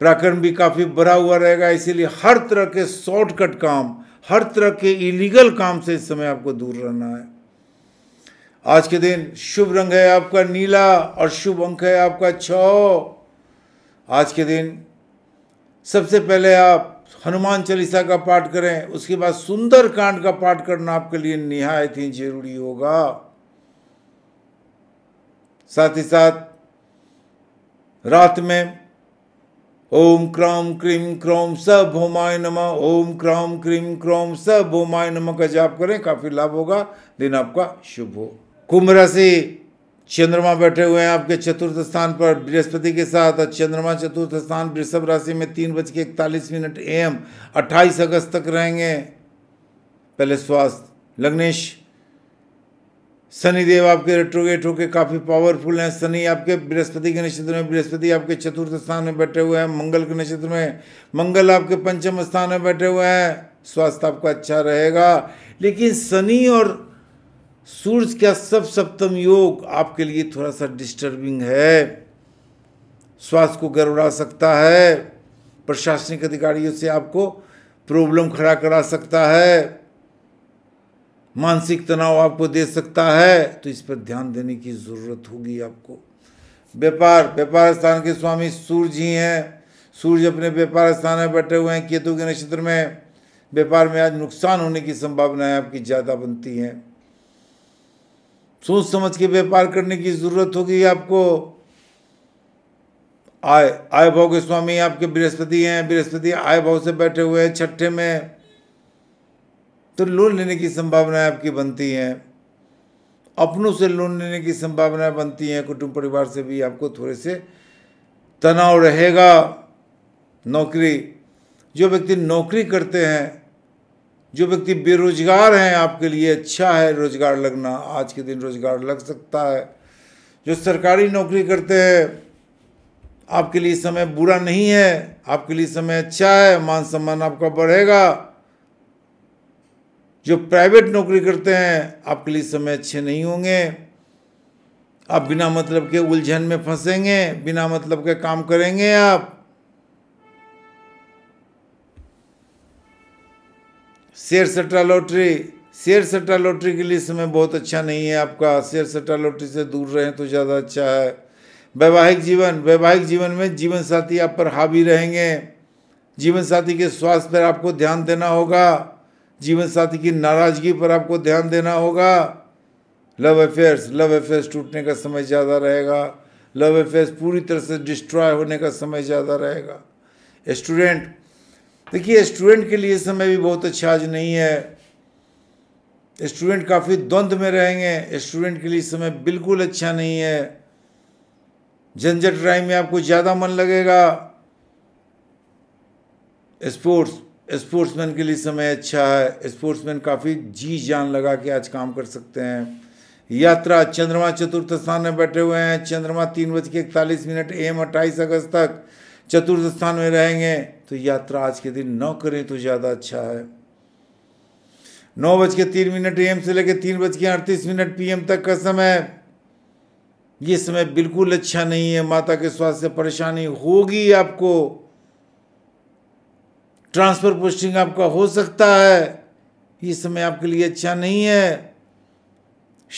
प्राकरण भी काफ़ी बड़ा हुआ रहेगा इसीलिए हर तरह के शॉर्टकट काम हर तरह के इलीगल काम से इस समय आपको दूर रहना है आज के दिन शुभ रंग है आपका नीला और शुभ अंक है आपका छ आज के दिन सबसे पहले आप हनुमान चालीसा का पाठ करें उसके बाद सुंदर कांड का पाठ करना आपके लिए निहायत ही जरूरी होगा साथ ही साथ रात में ओम क्राम क्रीम क्रोम सब भोमाय नम ओम क्राम क्रीम क्रोम सब भोमाय नम का जाप करें काफी लाभ होगा दिन आपका शुभ हो कुंभ राशि चंद्रमा बैठे हुए हैं आपके चतुर्थ स्थान पर बृहस्पति के साथ चंद्रमा चतुर्थ स्थान वृषभ राशि में तीन बज के इकतालीस मिनट ए एम अट्ठाईस अगस्त तक रहेंगे पहले स्वास्थ्य लग्नेश शनिदेव आपके रेट्रोगेट होकर काफ़ी पावरफुल हैं शनि आपके बृहस्पति के नक्षत्र में बृहस्पति आपके चतुर्थ स्थान में बैठे हुए हैं मंगल के नक्षत्र में मंगल आपके पंचम स्थान में बैठे हुए हैं स्वास्थ्य आपका अच्छा रहेगा लेकिन शनि और सूर्य का सब सप्तम योग आपके लिए थोड़ा सा डिस्टर्बिंग है स्वास्थ्य को गड़बड़ा सकता है प्रशासनिक अधिकारियों से आपको प्रॉब्लम खड़ा करा सकता है मानसिक तनाव आपको दे सकता है तो इस पर ध्यान देने की ज़रूरत होगी आपको व्यापार व्यापार स्थान के स्वामी सूर्य ही हैं सूर्य अपने व्यापार स्थान में बैठे हुए हैं केतु के नक्षत्र में व्यापार में आज नुकसान होने की संभावनाएं आपकी ज़्यादा बनती हैं सोच समझ के व्यापार करने की जरूरत होगी आपको आय आय भाव के स्वामी आपके बृहस्पति हैं बृहस्पति आय भाव से बैठे हुए हैं छठे में तो लोन लेने की संभावनाएं आपकी बनती हैं अपनों से लोन लेने की संभावनाएं बनती हैं कुटुंब परिवार से भी आपको थोड़े से तनाव रहेगा नौकरी जो व्यक्ति नौकरी करते हैं जो व्यक्ति बेरोजगार हैं आपके लिए अच्छा है रोजगार लगना आज के दिन रोजगार लग सकता है जो सरकारी नौकरी करते हैं आपके लिए समय बुरा नहीं है आपके लिए समय अच्छा है मान सम्मान आपका बढ़ेगा जो प्राइवेट नौकरी करते हैं आपके लिए समय अच्छे नहीं होंगे आप बिना मतलब के उलझन में फंसेंगे बिना मतलब के काम करेंगे आप शेयर सट्टा लॉटरी शेयर सट्टा लॉटरी के लिए समय बहुत अच्छा नहीं है आपका शेयर सट्टा लॉटरी से दूर रहें तो ज़्यादा अच्छा है वैवाहिक जीवन वैवाहिक जीवन में जीवन साथी आप पर हावी रहेंगे जीवन साथी के स्वास्थ्य पर आपको ध्यान देना होगा जीवन साथी की नाराजगी पर आपको ध्यान देना होगा लव अफेयर्स लव अफेयर्स टूटने का समय ज़्यादा रहेगा लव अफेयर्स पूरी तरह से डिस्ट्रॉय होने का समय ज़्यादा रहेगा स्टूडेंट देखिए स्टूडेंट के लिए समय भी बहुत अच्छा आज नहीं है स्टूडेंट काफ़ी द्वंद्व में रहेंगे स्टूडेंट के लिए समय बिल्कुल अच्छा नहीं है झंझट ड्राइव में आपको ज़्यादा मन लगेगा स्पोर्ट्स स्पोर्ट्समैन के लिए समय अच्छा है स्पोर्ट्समैन काफ़ी जी जान लगा के आज काम कर सकते हैं यात्रा चंद्रमा चतुर्थ स्थान में बैठे हुए हैं चंद्रमा तीन बज के इकतालीस मिनट एम अट्ठाईस अगस्त तक चतुर्थ स्थान में रहेंगे तो यात्रा आज के दिन न करें तो ज़्यादा अच्छा है नौ बज के तीन मिनट एम से लेकर तीन बज के अड़तीस मिनट पीएम तक का समय ये समय बिल्कुल अच्छा नहीं है माता के स्वास्थ्य से परेशानी होगी आपको ट्रांसफर पोस्टिंग आपका हो सकता है ये समय आपके लिए अच्छा नहीं है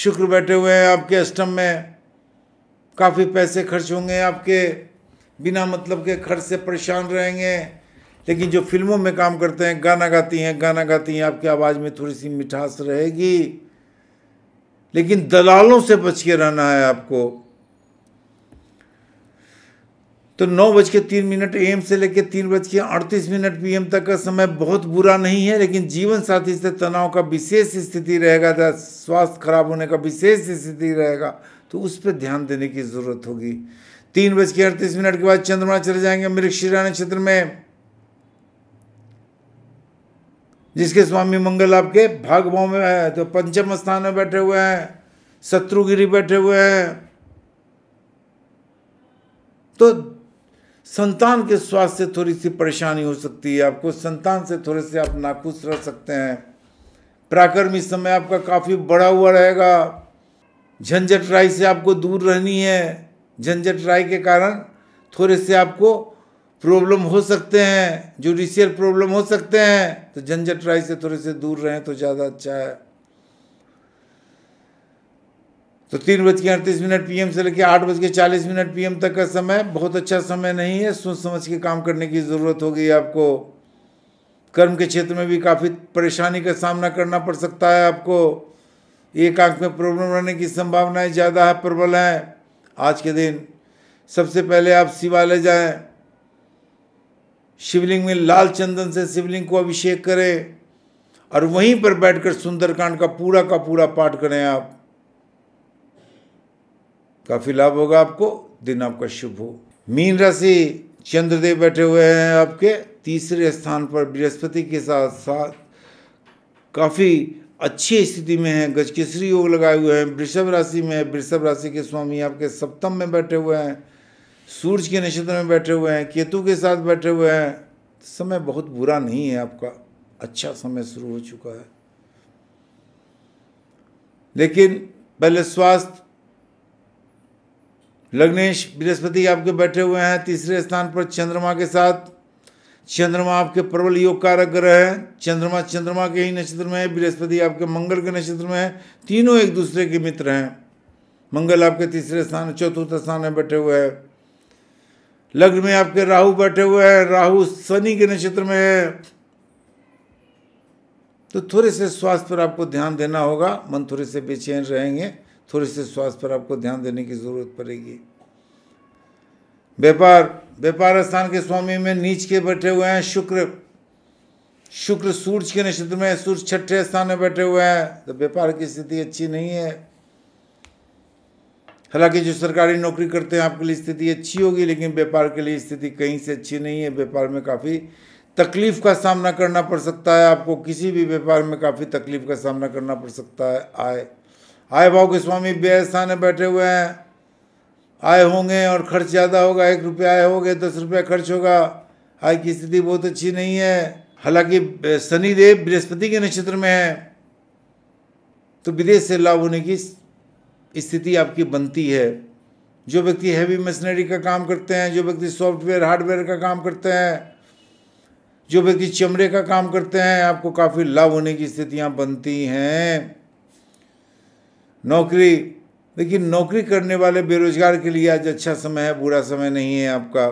शुक्र बैठे हुए हैं आपके अष्टम में काफ़ी पैसे खर्च होंगे आपके बिना मतलब के खर्च से परेशान रहेंगे लेकिन जो फिल्मों में काम करते हैं गाना गाती हैं गाना गाती हैं आपकी आवाज़ में थोड़ी सी मिठास रहेगी लेकिन दलालों से बच के रहना है आपको तो नौ बज के तीन मिनट एम से लेकर तीन बज के अड़तीस मिनट पीएम तक का समय बहुत बुरा नहीं है लेकिन जीवन साथी से तनाव का विशेष स्थिति रहेगा स्वास्थ्य खराब होने का विशेष स्थिति रहेगा तो उस पर ध्यान देने की ज़रूरत होगी तीन बज के अड़तीस मिनट के बाद चंद्रमा चले जाएंगे मृक्षिरा नक्षत्र में जिसके स्वामी मंगल आपके भाग भाव में है तो पंचम स्थान में बैठे हुए हैं शत्रुगिरी बैठे हुए हैं तो संतान के स्वास्थ्य से थोड़ी सी परेशानी हो सकती है आपको संतान से थोड़े से आप नाखुश रह सकते हैं प्राकर्म इस समय आपका काफ़ी बड़ा हुआ रहेगा झंझट राई से आपको दूर रहनी है झंझट राय के कारण थोड़े से आपको प्रॉब्लम हो सकते हैं जुडिशियल प्रॉब्लम हो सकते हैं तो झंझट राय से थोड़े से दूर रहें तो ज़्यादा अच्छा है तो तीन बज के अड़तीस मिनट पीएम से लेकर आठ बज के चालीस मिनट पीएम तक का समय बहुत अच्छा समय नहीं है सोच समझ के काम करने की ज़रूरत होगी आपको कर्म के क्षेत्र में भी काफ़ी परेशानी का सामना करना पड़ सकता है आपको एक आंख में प्रॉब्लम रहने की संभावनाएं ज़्यादा है प्रबल हैं आज के दिन सबसे पहले आप शिवालय जाएं शिवलिंग में लाल चंदन से शिवलिंग को अभिषेक करें और वहीं पर बैठकर सुंदरकांड का पूरा का पूरा पाठ करें आप काफी लाभ होगा आपको दिन आपका शुभ हो मीन राशि चंद्रदेव बैठे हुए हैं आपके तीसरे स्थान पर बृहस्पति के साथ साथ काफ़ी अच्छी स्थिति में है गज केसरी योग लगाए हुए हैं वृषभ राशि में है वृषभ राशि के स्वामी आपके सप्तम में बैठे हुए हैं सूर्य के नक्षत्र में बैठे हुए हैं केतु के साथ बैठे हुए हैं समय बहुत बुरा नहीं है आपका अच्छा समय शुरू हो चुका है लेकिन पहले स्वास्थ्य लग्नेश बृहस्पति आपके बैठे हुए हैं तीसरे स्थान पर चंद्रमा के साथ चंद्रमा आपके प्रबल योग कारक ग्रह है चंद्रमा चंद्रमा के ही नक्षत्र में है बृहस्पति आपके मंगल के नक्षत्र में है तीनों एक दूसरे के मित्र हैं मंगल आपके तीसरे स्थान चौथुर्थ स्थान में बैठे हुए हैं लग्न में आपके राहु बैठे हुए हैं राहु शनि के नक्षत्र में है तो थोड़े से स्वास्थ्य पर आपको ध्यान देना होगा मन थोड़े से बेचैन रहेंगे थोड़े से स्वास्थ्य पर आपको ध्यान देने की जरूरत पड़ेगी व्यापार व्यापार स्थान के स्वामी में नीच के बैठे हुए हैं शुक्र शुक्र सूर्य के नक्षत्र में सूर्य छठे स्थान में बैठे हुए हैं तो व्यापार की स्थिति अच्छी नहीं है हालांकि जो सरकारी नौकरी करते हैं आपके लिए स्थिति अच्छी होगी लेकिन व्यापार के लिए स्थिति कहीं से अच्छी नहीं है व्यापार में काफ़ी तकलीफ का सामना करना पड़ सकता है आपको किसी भी व्यापार में काफ़ी तकलीफ का सामना करना पड़ सकता है आय आय भाव के स्वामी व्यय स्थान में बैठे हुए हैं आए होंगे और खर्च ज़्यादा होगा एक रुपया आए होंगे दस रुपया खर्च होगा आय की स्थिति बहुत अच्छी नहीं है हालांकि शनिदेव बृहस्पति के नक्षत्र में है तो विदेश से लाभ होने की स्थिति आपकी बनती है जो व्यक्ति हैवी मशीनरी का काम करते हैं जो व्यक्ति सॉफ्टवेयर हार्डवेयर का काम करते हैं जो व्यक्ति चमड़े का काम करते हैं आपको काफ़ी लाभ होने की स्थितियाँ बनती हैं नौकरी लेकिन नौकरी करने वाले बेरोजगार के लिए आज अच्छा समय है बुरा समय नहीं है आपका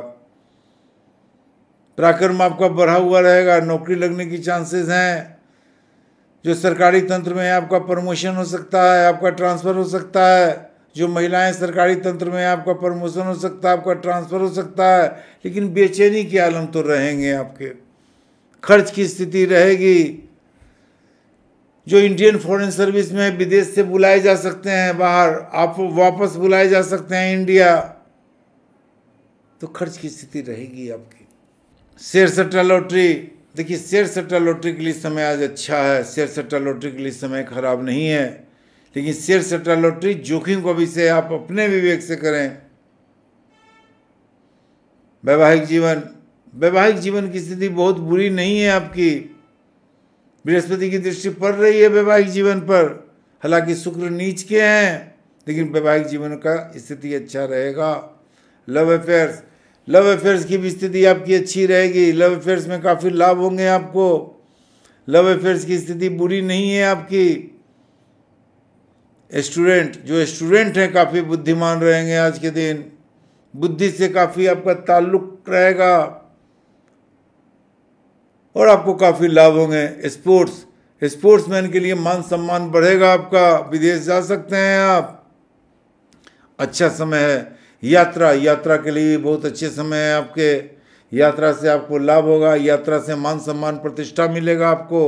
पराक्रम आपका बढ़ा हुआ रहेगा नौकरी लगने की चांसेस हैं जो सरकारी तंत्र में है आपका प्रमोशन हो सकता है आपका ट्रांसफ़र हो सकता है जो महिलाएं सरकारी तंत्र में आपका प्रमोशन हो सकता है आपका ट्रांसफ़र हो सकता है लेकिन बेचैनी के आलम तो रहेंगे आपके खर्च की स्थिति रहेगी जो इंडियन फॉरेन सर्विस में विदेश से बुलाए जा सकते हैं बाहर आप वापस बुलाए जा सकते हैं इंडिया तो खर्च की स्थिति रहेगी आपकी शेयर सट्टा लॉटरी देखिए शेयर सट्टा लॉटरी के लिए समय आज अच्छा है शेयर सट्टा लॉटरी के लिए समय खराब नहीं है लेकिन शेयर सट्टा लॉटरी जोखिम को भी से आप अपने विवेक से करें वैवाहिक जीवन वैवाहिक जीवन की स्थिति बहुत बुरी नहीं है आपकी बृहस्पति की दृष्टि पड़ रही है वैवाहिक जीवन पर हालांकि शुक्र नीच के हैं लेकिन वैवाहिक जीवन का स्थिति अच्छा रहेगा लव अफेयर्स लव अफेयर्स की भी स्थिति आपकी अच्छी रहेगी लव अफेयर्स में काफ़ी लाभ होंगे आपको लव अफेयर्स की स्थिति बुरी नहीं है आपकी स्टूडेंट जो स्टूडेंट हैं काफ़ी बुद्धिमान रहेंगे आज के दिन बुद्धि से काफ़ी आपका ताल्लुक रहेगा और आपको काफ़ी लाभ होंगे स्पोर्ट्स स्पोर्ट्समैन के लिए मान सम्मान बढ़ेगा आपका विदेश जा सकते हैं आप अच्छा समय है यात्रा यात्रा के लिए बहुत अच्छे समय है आपके यात्रा से आपको लाभ होगा यात्रा से मान सम्मान प्रतिष्ठा मिलेगा आपको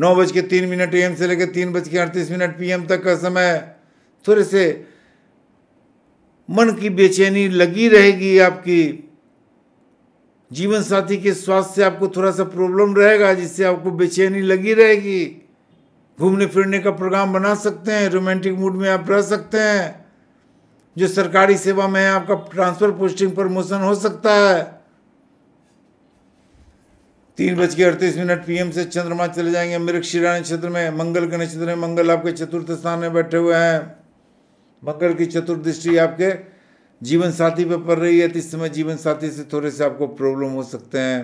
नौ बज के तीन मिनट एम से लेकर तीन बज के अड़तीस मिनट पीएम तक का समय थोड़े से मन की बेचैनी लगी रहेगी आपकी जीवन साथी के स्वास्थ्य से आपको थोड़ा सा प्रॉब्लम रहेगा जिससे आपको बेचैनी लगी रहेगी घूमने फिरने का प्रोग्राम बना सकते हैं रोमांटिक मूड में आप रह सकते हैं जो सरकारी सेवा में है आपका ट्रांसफर पोस्टिंग प्रमोशन हो सकता है तीन बज के अड़तीस मिनट पीएम से चंद्रमा चले जाएंगे मृग शिरायण क्षेत्र में मंगल के नक्षत्र में मंगल आपके चतुर्थ स्थान में बैठे हुए हैं मंगल की चतुर्दृष्टि आपके जीवन साथी पर पड़ रही है तो इस समय जीवन साथी से थोड़े से आपको प्रॉब्लम हो सकते हैं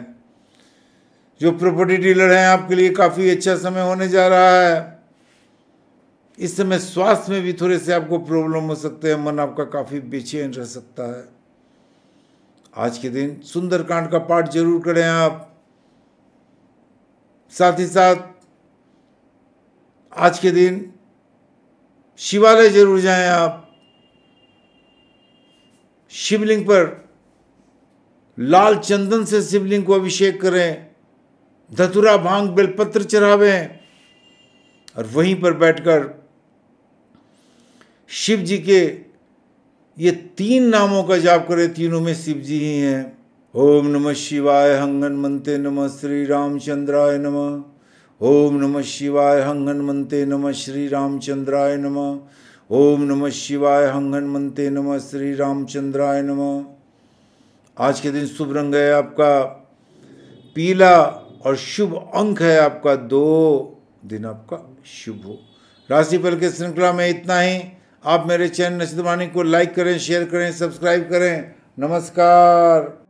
जो प्रॉपर्टी डीलर हैं आपके लिए काफ़ी अच्छा समय होने जा रहा है इस समय स्वास्थ्य में भी थोड़े से आपको प्रॉब्लम हो सकते हैं मन आपका काफ़ी बेचैन रह सकता है आज के दिन सुंदरकांड का पाठ जरूर करें आप साथ ही साथ आज के दिन शिवालय जरूर जाएं आप शिवलिंग पर लाल चंदन से शिवलिंग को अभिषेक करें धतुरा भांग बेलपत्र चढ़ावें और वहीं पर बैठकर शिव जी के ये तीन नामों का जाप करें तीनों में शिव जी ही हैं ओम नमः शिवाय हंगन मनते नमः श्री रामचंद्राय नमः ओम नमः शिवाय हंगन मनते नमः श्री रामचंद्राय नमः ओम नमः शिवाय हंग हनुमते नम श्री रामचंद्राय नम आज के दिन शुभ रंग है आपका पीला और शुभ अंक है आपका दो दिन आपका शुभ हो राशिफल के श्रृंखला में इतना ही आप मेरे चैनल नचित को लाइक करें शेयर करें सब्सक्राइब करें नमस्कार